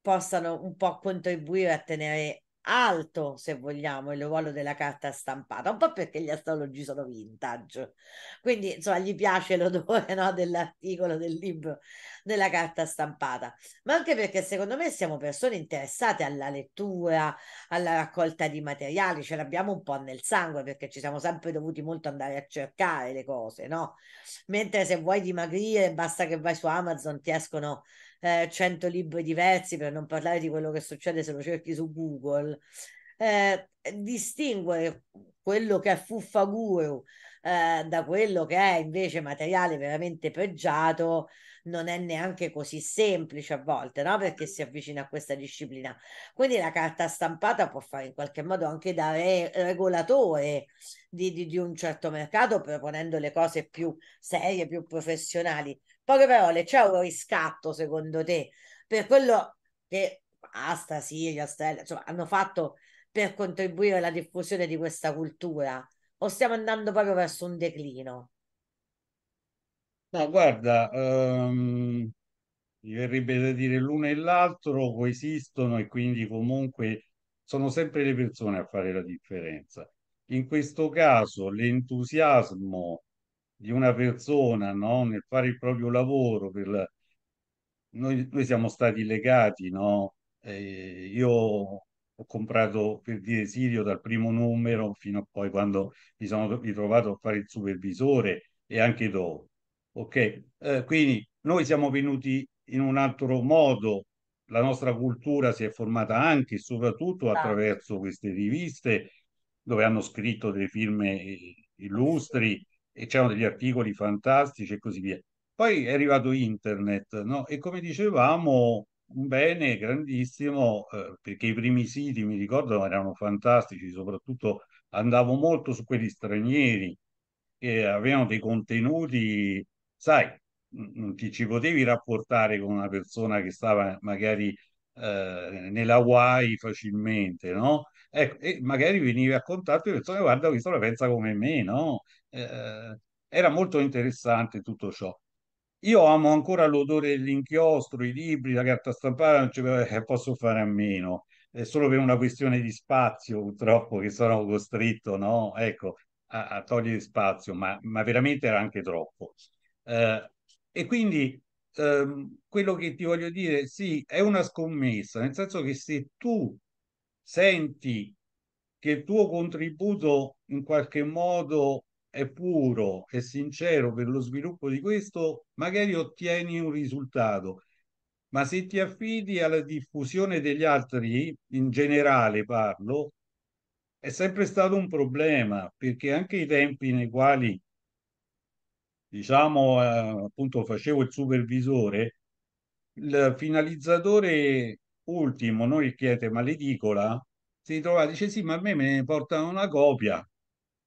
possano un po' contribuire a tenere alto, se vogliamo, il ruolo della carta stampata, un po' perché gli astrologi sono vintage. Quindi, insomma, gli piace l'odore no, dell'articolo, del libro, della carta stampata, ma anche perché secondo me siamo persone interessate alla lettura, alla raccolta di materiali, ce l'abbiamo un po' nel sangue perché ci siamo sempre dovuti molto andare a cercare le cose, no? Mentre se vuoi dimagrire, basta che vai su Amazon, ti escono eh, 100 libri diversi, per non parlare di quello che succede se lo cerchi su Google, eh, distinguere quello che è fuffa guru eh, da quello che è invece materiale veramente pregiato non è neanche così semplice a volte, no? Perché si avvicina a questa disciplina. Quindi la carta stampata può fare in qualche modo anche da re- regolatore di, di, di un certo mercato, proponendo le cose più serie, più professionali. Poche parole, c'è un riscatto secondo te per quello che Asta, Siria, Stella, insomma, hanno fatto per contribuire alla diffusione di questa cultura? O stiamo andando proprio verso un declino? No, guarda, um, mi verrebbe da dire l'uno e l'altro coesistono e quindi comunque sono sempre le persone a fare la differenza. In questo caso l'entusiasmo di una persona no? nel fare il proprio lavoro. Per... Noi, noi, siamo stati legati, no? Eh, io ho comprato per dire Sirio dal primo numero fino a poi quando mi sono ritrovato a fare il supervisore e anche dopo. Ok, eh, quindi noi siamo venuti in un altro modo, la nostra cultura si è formata anche e soprattutto esatto. attraverso queste riviste dove hanno scritto delle firme illustri e c'erano degli articoli fantastici e così via. Poi è arrivato internet, no? E come dicevamo, un bene grandissimo, eh, perché i primi siti, mi ricordo, erano fantastici, soprattutto andavo molto su quelli stranieri che avevano dei contenuti, sai, che ci potevi rapportare con una persona che stava magari eh, Hawaii facilmente, no? Ecco, e magari venivi a contatto e persone, guarda, questo la pensa come me, no? Eh, eh, era molto interessante tutto ciò. Io amo ancora l'odore dell'inchiostro, i libri, la carta stampata, non ci eh, posso fare a meno. È solo per una questione di spazio, purtroppo, che sono costretto no? ecco, a, a, togliere spazio, ma, ma, veramente era anche troppo. Eh, e quindi ehm, quello che ti voglio dire, sì, è una scommessa, nel senso che se tu senti che il tuo contributo in qualche modo è puro e sincero per lo sviluppo di questo, magari ottieni un risultato. Ma se ti affidi alla diffusione degli altri, in generale parlo, è sempre stato un problema perché anche i tempi nei quali, diciamo, eh, appunto facevo il supervisore, il finalizzatore ultimo, noi chiede maledicola, si trova, dice sì, ma a me me ne portano una copia,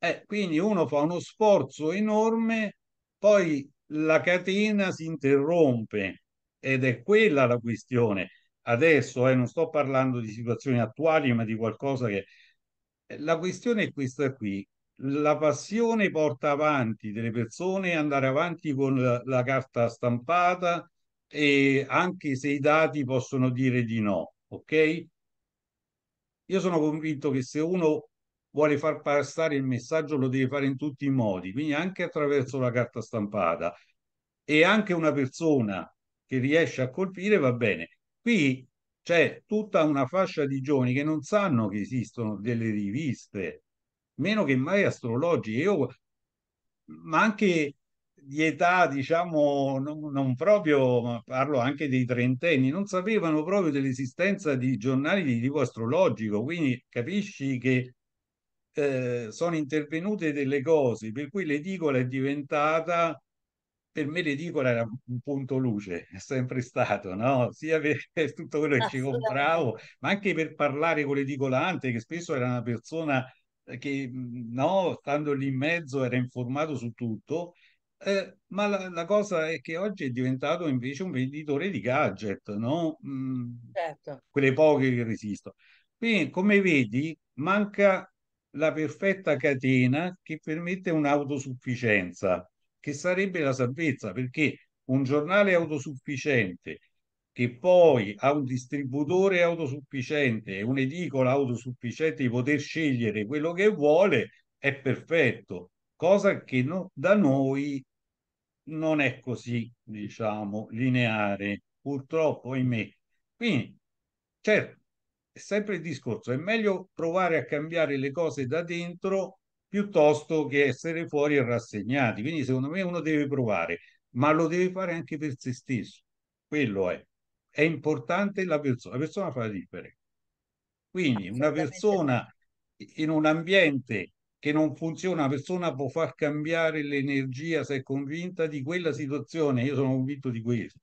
eh, quindi uno fa uno sforzo enorme, poi la catena si interrompe ed è quella la questione. Adesso eh, non sto parlando di situazioni attuali, ma di qualcosa che... Eh, la questione è questa qui. La passione porta avanti delle persone, andare avanti con la, la carta stampata, e anche se i dati possono dire di no, ok? Io sono convinto che se uno vuole far passare il messaggio lo deve fare in tutti i modi, quindi anche attraverso la carta stampata. E anche una persona che riesce a colpire va bene. Qui c'è tutta una fascia di giovani che non sanno che esistono delle riviste, meno che mai astrologiche, Io, ma anche di età, diciamo, non, non, proprio, ma parlo anche dei trentenni, non sapevano proprio dell'esistenza di giornali di tipo astrologico, quindi capisci che eh, sono intervenute delle cose, per cui l'edicola è diventata, per me l'edicola era un punto luce, è sempre stato, no? Sia per tutto quello che ci compravo, ma anche per parlare con l'edicolante, che spesso era una persona eh, che, no, stando lì in mezzo, era informato su tutto. Eh, ma la, la, cosa è che oggi è diventato invece un venditore di gadget, no? Mm, certo. Quelle poche che resistono. Quindi, come vedi, manca la perfetta catena che permette un'autosufficienza, che sarebbe la salvezza, perché un giornale autosufficiente che poi ha un distributore autosufficiente e un'edicola autosufficiente di poter scegliere quello che vuole è perfetto, cosa che no, da noi non è così, diciamo, lineare, purtroppo, ahimè. Quindi, certo, sempre il discorso, è meglio provare a cambiare le cose da dentro piuttosto che essere fuori e rassegnati. Quindi secondo me uno deve provare, ma lo deve fare anche per se stesso. Quello è. È importante la persona, la persona fa la differenza. Quindi una persona in un ambiente che non funziona, una persona può far cambiare l'energia se è convinta di quella situazione. Io sono convinto di questo.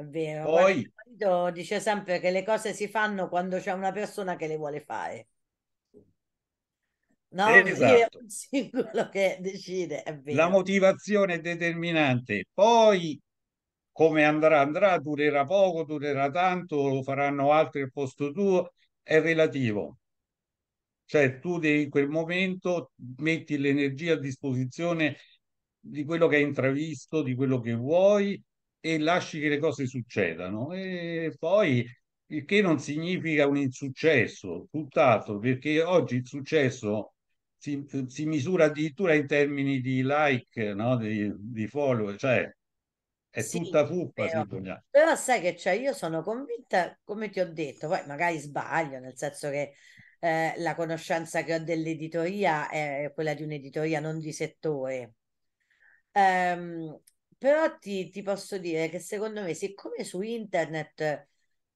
È vero. Poi... Mio dice sempre che le cose si fanno quando c'è una persona che le vuole fare. No, esatto. un singolo che decide. La motivazione è determinante. Poi come andrà, andrà, durerà poco, durerà tanto, lo faranno altri al posto tuo, è relativo. Cioè tu in quel momento metti l'energia a disposizione di quello che hai intravisto, di quello che vuoi e lasci che le cose succedano. E poi, il che non significa un insuccesso, tutt'altro, perché oggi il successo si, si misura addirittura in termini di like, no? di, di follower, cioè è sì, tutta fuffa. Però, sai che cioè, io sono convinta, come ti ho detto, poi magari sbaglio, nel senso che eh, la conoscenza che ho dell'editoria è quella di un'editoria non di settore. Um, però ti, ti posso dire che secondo me, siccome su internet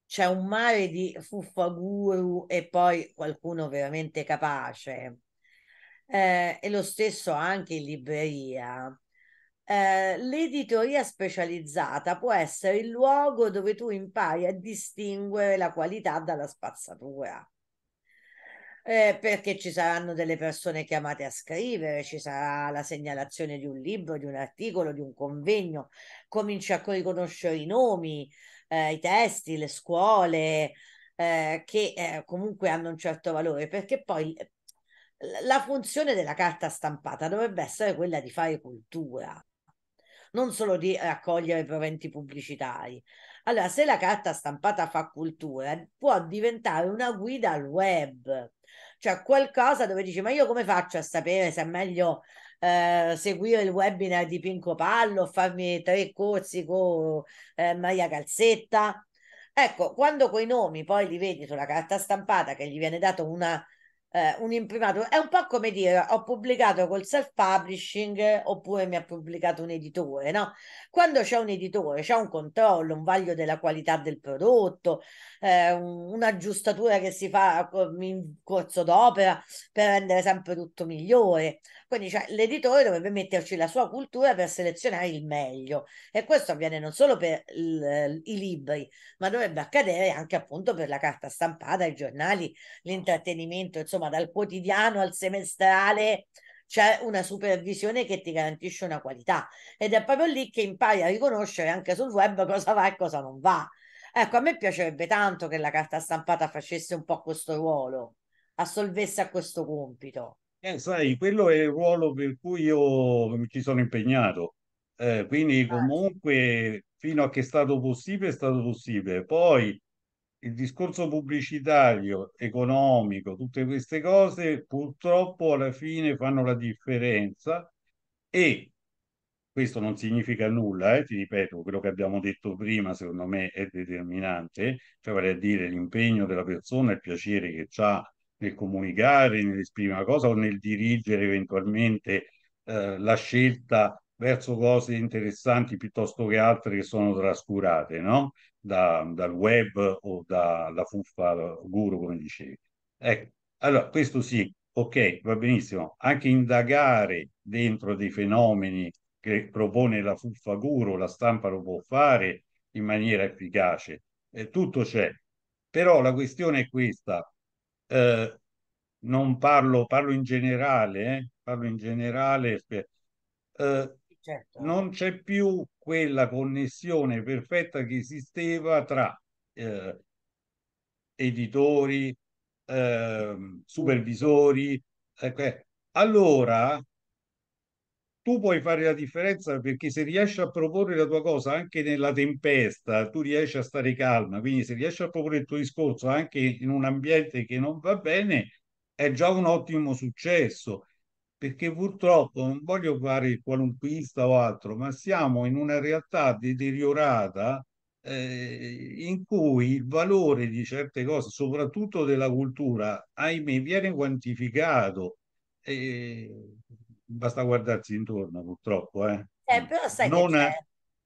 c'è un mare di fuffa guru e poi qualcuno veramente capace, eh, e lo stesso anche in libreria, eh, l'editoria specializzata può essere il luogo dove tu impari a distinguere la qualità dalla spazzatura eh, perché ci saranno delle persone chiamate a scrivere, ci sarà la segnalazione di un libro, di un articolo, di un convegno, cominci a riconoscere i nomi, eh, i testi, le scuole eh, che eh, comunque hanno un certo valore, perché poi eh, la funzione della carta stampata dovrebbe essere quella di fare cultura non solo di raccogliere proventi pubblicitari, allora, se la carta stampata fa cultura, può diventare una guida al web, cioè qualcosa dove dici ma io come faccio a sapere se è meglio eh, seguire il webinar di Pinco Pallo, o farmi tre corsi con eh, Maria Calzetta. Ecco, quando quei nomi poi li vedi sulla carta stampata che gli viene dato una eh, un imprimato. È un po' come dire ho pubblicato col self-publishing oppure mi ha pubblicato un editore, no? Quando c'è un editore c'è un controllo, un vaglio della qualità del prodotto, eh, un'aggiustatura che si fa in corso d'opera per rendere sempre tutto migliore. Quindi cioè, l'editore dovrebbe metterci la sua cultura per selezionare il meglio e questo avviene non solo per il, i libri, ma dovrebbe accadere anche appunto per la carta stampata, i giornali, l'intrattenimento, insomma dal quotidiano al semestrale c'è una supervisione che ti garantisce una qualità ed è proprio lì che impari a riconoscere anche sul web cosa va e cosa non va. Ecco, a me piacerebbe tanto che la carta stampata facesse un po' questo ruolo, assolvesse a questo compito. Eh, sai, quello è il ruolo per cui io mi ci sono impegnato. Eh, quindi ah, comunque fino a che è stato possibile è stato possibile. Poi il discorso pubblicitario, economico, tutte queste cose purtroppo alla fine fanno la differenza e questo non significa nulla, eh, ti ripeto, quello che abbiamo detto prima secondo me è determinante, cioè vale a dire l'impegno della persona, il piacere che ha nel comunicare, nell'esprimere una cosa o nel dirigere eventualmente eh, la scelta verso cose interessanti piuttosto che altre che sono trascurate no? da, dal web o dalla fuffa guru, come dicevi. Ecco, allora questo sì, ok, va benissimo. Anche indagare dentro dei fenomeni che propone la fuffa guru, la stampa lo può fare in maniera efficace, eh, tutto c'è. Però la questione è questa, eh, non parlo, parlo in generale, eh, parlo in generale eh, certo. non c'è più quella connessione perfetta che esisteva tra eh, editori, ehm, supervisori. Eh, allora tu puoi fare la differenza perché se riesci a proporre la tua cosa anche nella tempesta, tu riesci a stare calma, quindi se riesci a proporre il tuo discorso anche in un ambiente che non va bene, è già un ottimo successo, perché purtroppo non voglio fare il qualunquista o altro, ma siamo in una realtà deteriorata eh, in cui il valore di certe cose, soprattutto della cultura, ahimè, viene quantificato. Eh, basta guardarsi intorno purtroppo. Eh. eh però sai non è...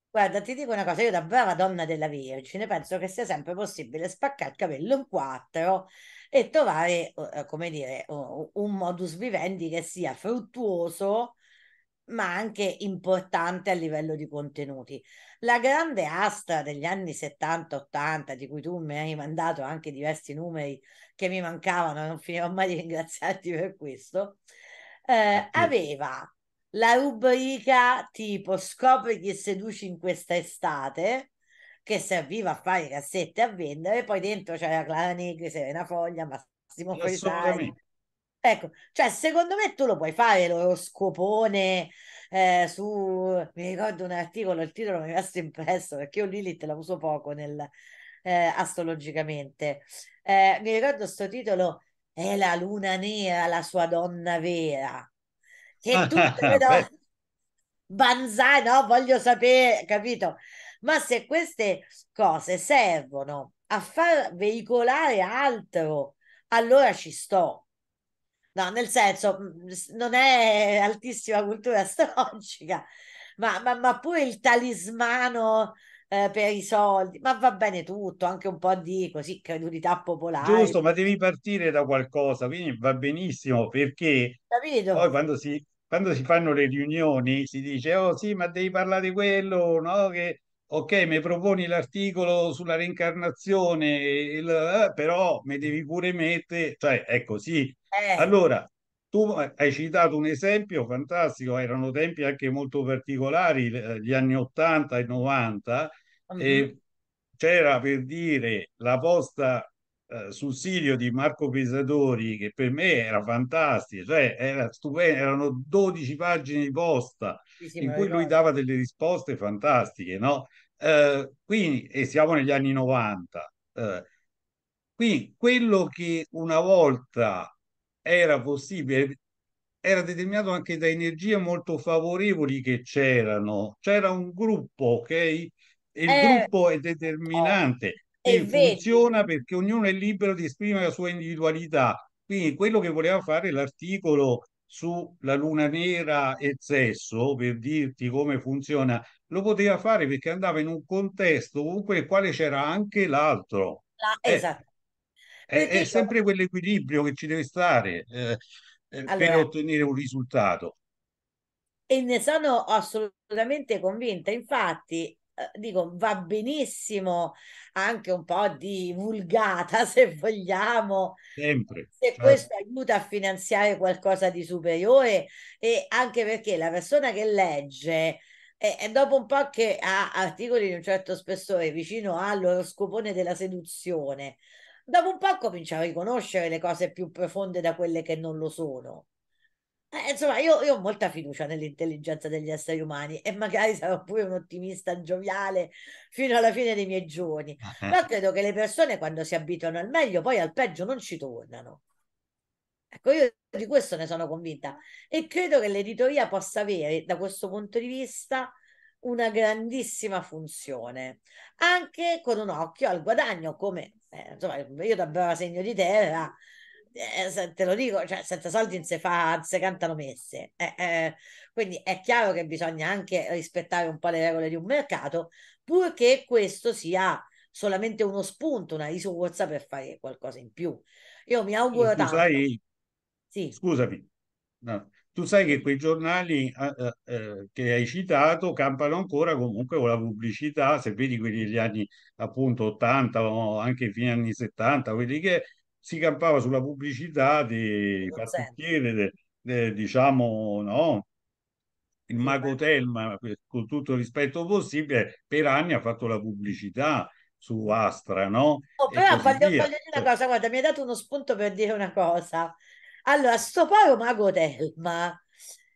Guarda, ti dico una cosa, io da brava donna della Vergine penso che sia sempre possibile spaccare il capello in quattro e trovare, eh, eh, come dire, un modus vivendi che sia fruttuoso ma anche importante a livello di contenuti. La grande astra degli anni 70-80, di cui tu mi hai mandato anche diversi numeri che mi mancavano, non finirò mai di ringraziarti per questo, eh, aveva la rubrica tipo scopri chi seduci in questa estate che serviva a fare cassette a vendere poi dentro c'era Clara Negri, Serena Foglia, Massimo Frisari ecco, cioè secondo me tu lo puoi fare lo scopone eh, su, mi ricordo un articolo il titolo mi è rimasto impresso perché io Lilith la uso poco nel, eh, astrologicamente eh, mi ricordo questo titolo è la luna nera la sua donna vera. Che ah, tutte le donne... Banzai, no, voglio sapere, capito? Ma se queste cose servono a far veicolare altro, allora ci sto. No, nel senso, mm, non è altissima cultura astrologica, ma, ma, ma pure il talismano eh, per i soldi, ma va bene tutto, anche un po' di così credulità popolare. Giusto, ma devi partire da qualcosa, quindi va benissimo perché Capito? poi quando si, quando si fanno le riunioni si dice oh sì, ma devi parlare di quello, no? Che ok, mi proponi l'articolo sulla reincarnazione, il, eh, però mi devi pure mettere, cioè è così. Eh. Allora, tu eh, hai citato un esempio fantastico, erano tempi anche molto particolari, eh, gli anni 80 e 90, uh-huh. e mhm. c'era per dire la posta eh, sussidio di Marco Pesadori che per me era fantastica, cioè era stupendo, erano 12 pagine di posta sì, sì, in cui lui dava delle risposte fantastiche, no? Eh, quindi, e siamo negli anni 90, eh, quindi quello che una volta era possibile, era determinato anche da energie molto favorevoli che c'erano. C'era un gruppo, ok? il eh, gruppo è determinante oh, e funziona vedi. perché ognuno è libero di esprimere la sua individualità. Quindi quello che voleva fare l'articolo sulla luna nera e il sesso, per dirti come funziona, lo poteva fare perché andava in un contesto comunque nel quale c'era anche l'altro. La, eh, esatto. È, è sempre quell'equilibrio che ci deve stare eh, eh allora, per ottenere un risultato. E ne sono assolutamente convinta. Infatti, eh, dico, va benissimo anche un po' di vulgata, se vogliamo. Sempre. Se certo. questo aiuta a finanziare qualcosa di superiore e anche perché la persona che legge e, eh, dopo un po' che ha articoli di un certo spessore vicino allo scopone della seduzione, dopo un po' cominciamo a riconoscere le cose più profonde da quelle che non lo sono. Eh, insomma, io, io, ho molta fiducia nell'intelligenza degli esseri umani e magari sarò pure un ottimista gioviale fino alla fine dei miei giorni. Ma credo che le persone quando si abituano al meglio, poi al peggio non ci tornano. Ecco, io di questo ne sono convinta e credo che l'editoria possa avere da questo punto di vista una grandissima funzione, anche con un occhio al guadagno, come eh, insomma, io da brava segno di terra, eh, te lo dico, cioè, senza soldi non si fa, se cantano messe. Eh, eh, quindi è chiaro che bisogna anche rispettare un po' le regole di un mercato, purché questo sia solamente uno spunto, una risorsa per fare qualcosa in più. Io mi auguro tanto. sì. Scusami, no tu sai che quei giornali eh, eh, che hai citato campano ancora comunque con la pubblicità, se vedi quelli degli anni appunto 80 o anche fine anni 70, quelli che si campava sulla pubblicità di parrucchiere, diciamo, no? Il Mago Telma, eh, con tutto il rispetto possibile, per anni ha fatto la pubblicità su Astra, no? Oh, però voglio, voglio, dire una cosa, guarda, mi hai dato uno spunto per dire una cosa. Allora, sto povero Mago Telma,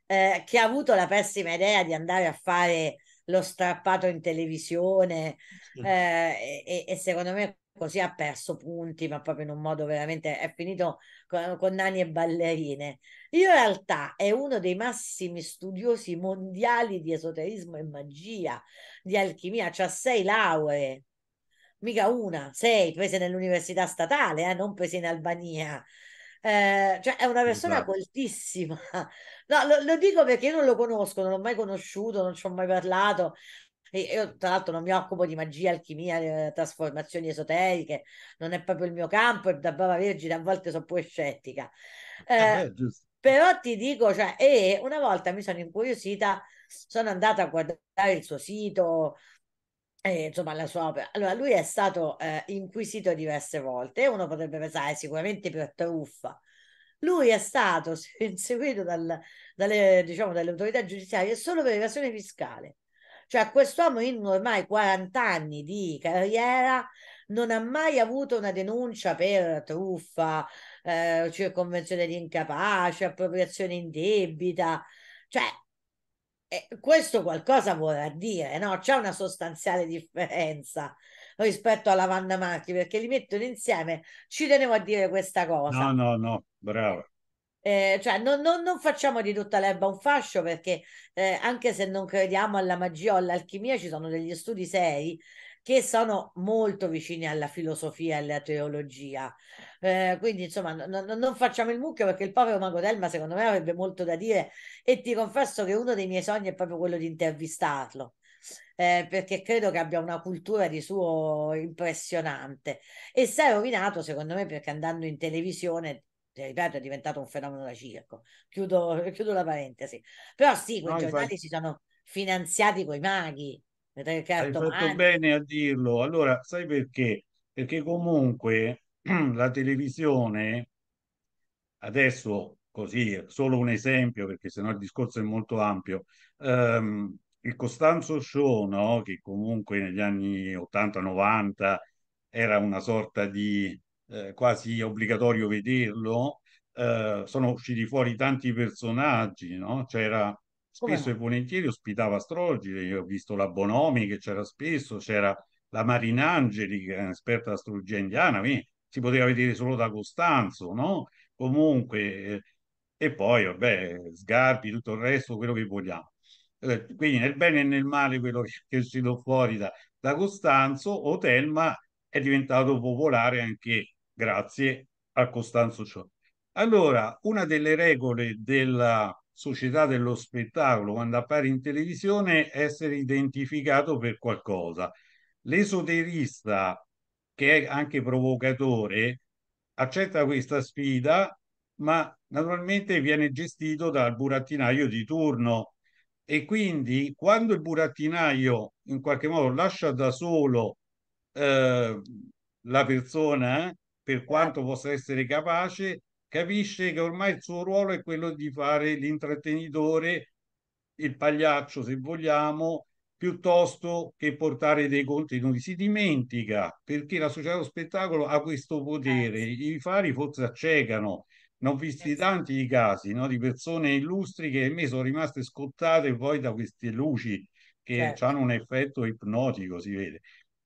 eh, che ha avuto la pessima idea di andare a fare lo strappato in televisione eh, e, e, secondo me così ha perso punti, ma proprio in un modo veramente è finito con, con nani e ballerine. In realtà è uno dei massimi studiosi mondiali di esoterismo e magia, di alchimia, ha cioè sei lauree mica una, sei prese nell'università statale, eh, non prese in Albania, eh, cioè è una persona esatto. coltissima. No, lo, lo, dico perché io non lo conosco, non l'ho mai conosciuto, non ci ho mai parlato. io tra l'altro non mi occupo di magia, alchimia, eh, trasformazioni esoteriche, non è proprio il mio campo e da brava vergine a volte sono pure scettica. Eh, eh, però ti dico, cioè, e una volta mi sono incuriosita, sono andata a guardare il suo sito, eh, insomma, la sua opera. Allora, lui è stato eh, inquisito diverse volte. Uno potrebbe pensare ah, sicuramente per truffa. Lui è stato inseguito dal, dalle, diciamo, dalle autorità giudiziarie solo per evasione fiscale. Cioè, quest'uomo in ormai 40 anni di carriera non ha mai avuto una denuncia per truffa, eh, circonvenzione di incapace, appropriazione indebita. Cioè, eh, questo qualcosa vuol dire, no? C'è una sostanziale differenza rispetto alla Vanna Marchi perché li mettono insieme. Ci tenevo a dire questa cosa. No, no, no, brava. Eh, cioè, non, non, non, facciamo di tutta l'erba un fascio perché eh, anche se non crediamo alla magia o all'alchimia ci sono degli studi seri che sono molto vicini alla filosofia e alla teologia. Eh, quindi, insomma, no, no, non facciamo il mucchio perché il povero Mago Delma, secondo me, avrebbe molto da dire. E ti confesso che uno dei miei sogni è proprio quello di intervistarlo. Eh, perché credo che abbia una cultura di suo impressionante e si è rovinato secondo me perché andando in televisione eh, ripeto, è diventato un fenomeno da circo. Chiudo, chiudo la parentesi. Però sì, quei no, giornali infatti. si sono finanziati coi maghi. Hai fatto bene a dirlo. Allora, sai perché? Perché comunque la televisione, adesso così, solo un esempio, perché sennò il discorso è molto ampio, ehm, il Costanzo Show, no? che comunque negli anni 80-90 era una sorta di eh, quasi obbligatorio vederlo, eh, sono usciti fuori tanti personaggi, no? c'era spesso e volentieri ospitava astrologi, io ho visto la Bonomi che c'era spesso, c'era la Marinangeli che è un'esperta di astrologia indiana, quindi si poteva vedere solo da Costanzo, no? Comunque, eh, e poi, vabbè, Sgarbi, tutto il resto, quello che vogliamo. Eh, quindi nel bene e nel male quello che è uscito fuori da, da Costanzo, Otelma è diventato popolare anche grazie a Costanzo Ciò. Allora, una delle regole della, società dello spettacolo, quando appare in televisione, essere identificato per qualcosa. L'esoterista, che è anche provocatore, accetta questa sfida, ma naturalmente viene gestito dal burattinaio di turno. E quindi quando il burattinaio in qualche modo lascia da solo eh, la persona, eh, per quanto possa essere capace, capisce che ormai il suo ruolo è quello di fare l'intrattenitore, il pagliaccio se vogliamo, piuttosto che portare dei contenuti. Si dimentica perché la società dello spettacolo ha questo potere, i fari forse accecano. Ne ho visti tanti di casi no? di persone illustri che a me sono rimaste scottate poi da queste luci che certo. hanno un effetto ipnotico, si vede.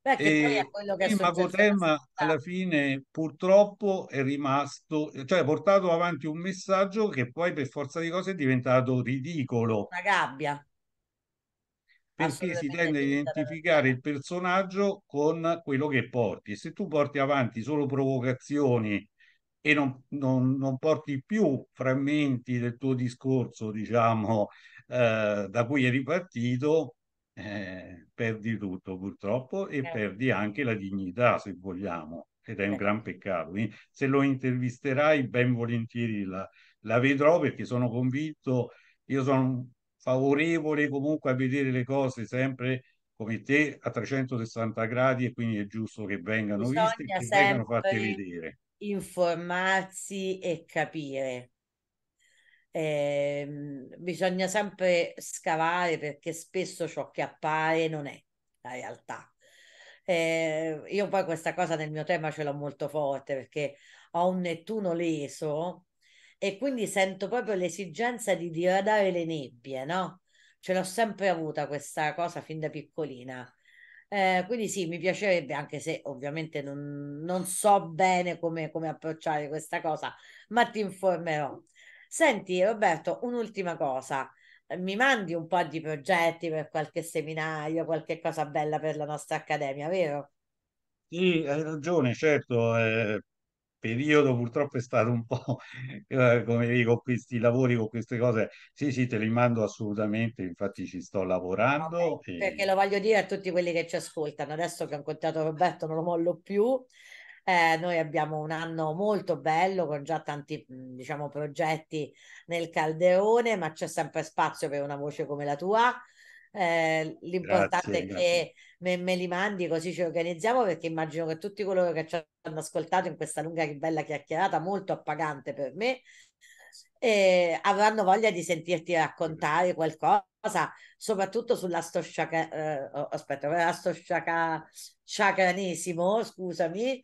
Perché e il Magotemma alla fine purtroppo è rimasto, cioè ha portato avanti un messaggio che poi per forza di cose è diventato ridicolo. Una gabbia. Perché si tende a identificare il personaggio con quello che porti. E se tu porti avanti solo provocazioni e non, non, non porti più frammenti del tuo discorso, diciamo, eh, da cui è ripartito, eh, perdi tutto purtroppo e eh. perdi anche la dignità, se vogliamo, ed è un eh. gran peccato. Quindi, se lo intervisterai, ben volentieri la, la vedrò perché sono convinto, io sono favorevole comunque a vedere le cose sempre come te a 360 gradi e quindi è giusto che vengano Bisogna viste e che vengano fatte vedere. Informarsi e capire eh, bisogna sempre scavare perché spesso ciò che appare non è la realtà. Eh, io poi questa cosa nel mio tema ce l'ho molto forte perché ho un Nettuno leso e quindi sento proprio l'esigenza di diradare le nebbie, no? Ce l'ho sempre avuta questa cosa fin da piccolina. Eh, quindi sì, mi piacerebbe, anche se ovviamente non, non so bene come, come approcciare questa cosa, ma ti informerò Senti Roberto, un'ultima cosa. Mi mandi un po' di progetti per qualche seminario, qualche cosa bella per la nostra accademia, vero? Sì, hai ragione, certo. Eh, periodo purtroppo è stato un po' eh, come dico, con questi lavori, con queste cose. Sì, sì, te li mando assolutamente, infatti ci sto lavorando. Okay, e... Perché lo voglio dire a tutti quelli che ci ascoltano, adesso che ho incontrato Roberto non lo mollo più, eh, noi abbiamo un anno molto bello con già tanti mhmm, diciamo, progetti nel calderone, ma c'è sempre spazio per una voce come la tua. Eh, l'importante grazie, è grazie. che me, me, li mandi così ci organizziamo perché immagino che tutti coloro che ci hanno ascoltato in questa lunga e bella chiacchierata molto appagante per me eh, avranno voglia di sentirti raccontare qualcosa soprattutto sull'astosciacanismo eh, oh, aspetta, scusami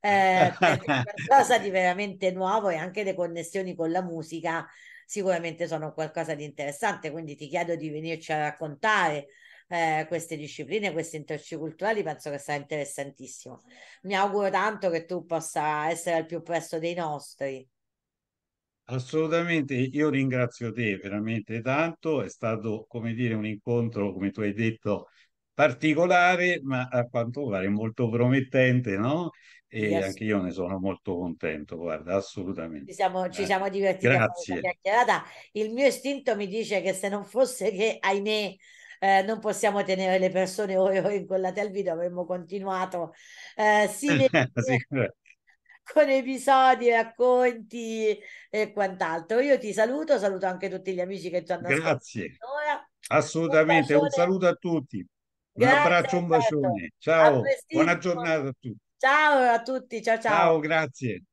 eh, qualcosa di veramente nuovo e anche le connessioni con la musica sicuramente sono qualcosa di interessante, quindi ti chiedo di venirci a raccontare eh, queste discipline, questi interci culturali, penso che sarà interessantissimo. Mi auguro tanto che tu possa essere al più presto dei nostri. Assolutamente, io ringrazio te veramente tanto, è stato come dire un incontro, come tu hai detto, particolare, ma a quanto pare molto promettente, no? e yes. anche io ne sono molto contento, guarda, assolutamente. Ci siamo, ci eh, siamo divertiti Grazie. chiacchierata. Il mio istinto mi dice che se non fosse che, ahimè, eh, non possiamo tenere le persone ore ore incollate al video, avremmo continuato eh, sì, con episodi, racconti e quant'altro. Io ti saluto, saluto anche tutti gli amici che ci hanno Grazie. Assolutamente, un, un, saluto a tutti. Un abbraccio, un bacione. Ciao, buona giornata a tutti. Ciao a tutti, ciao ciao. Ciao, grazie.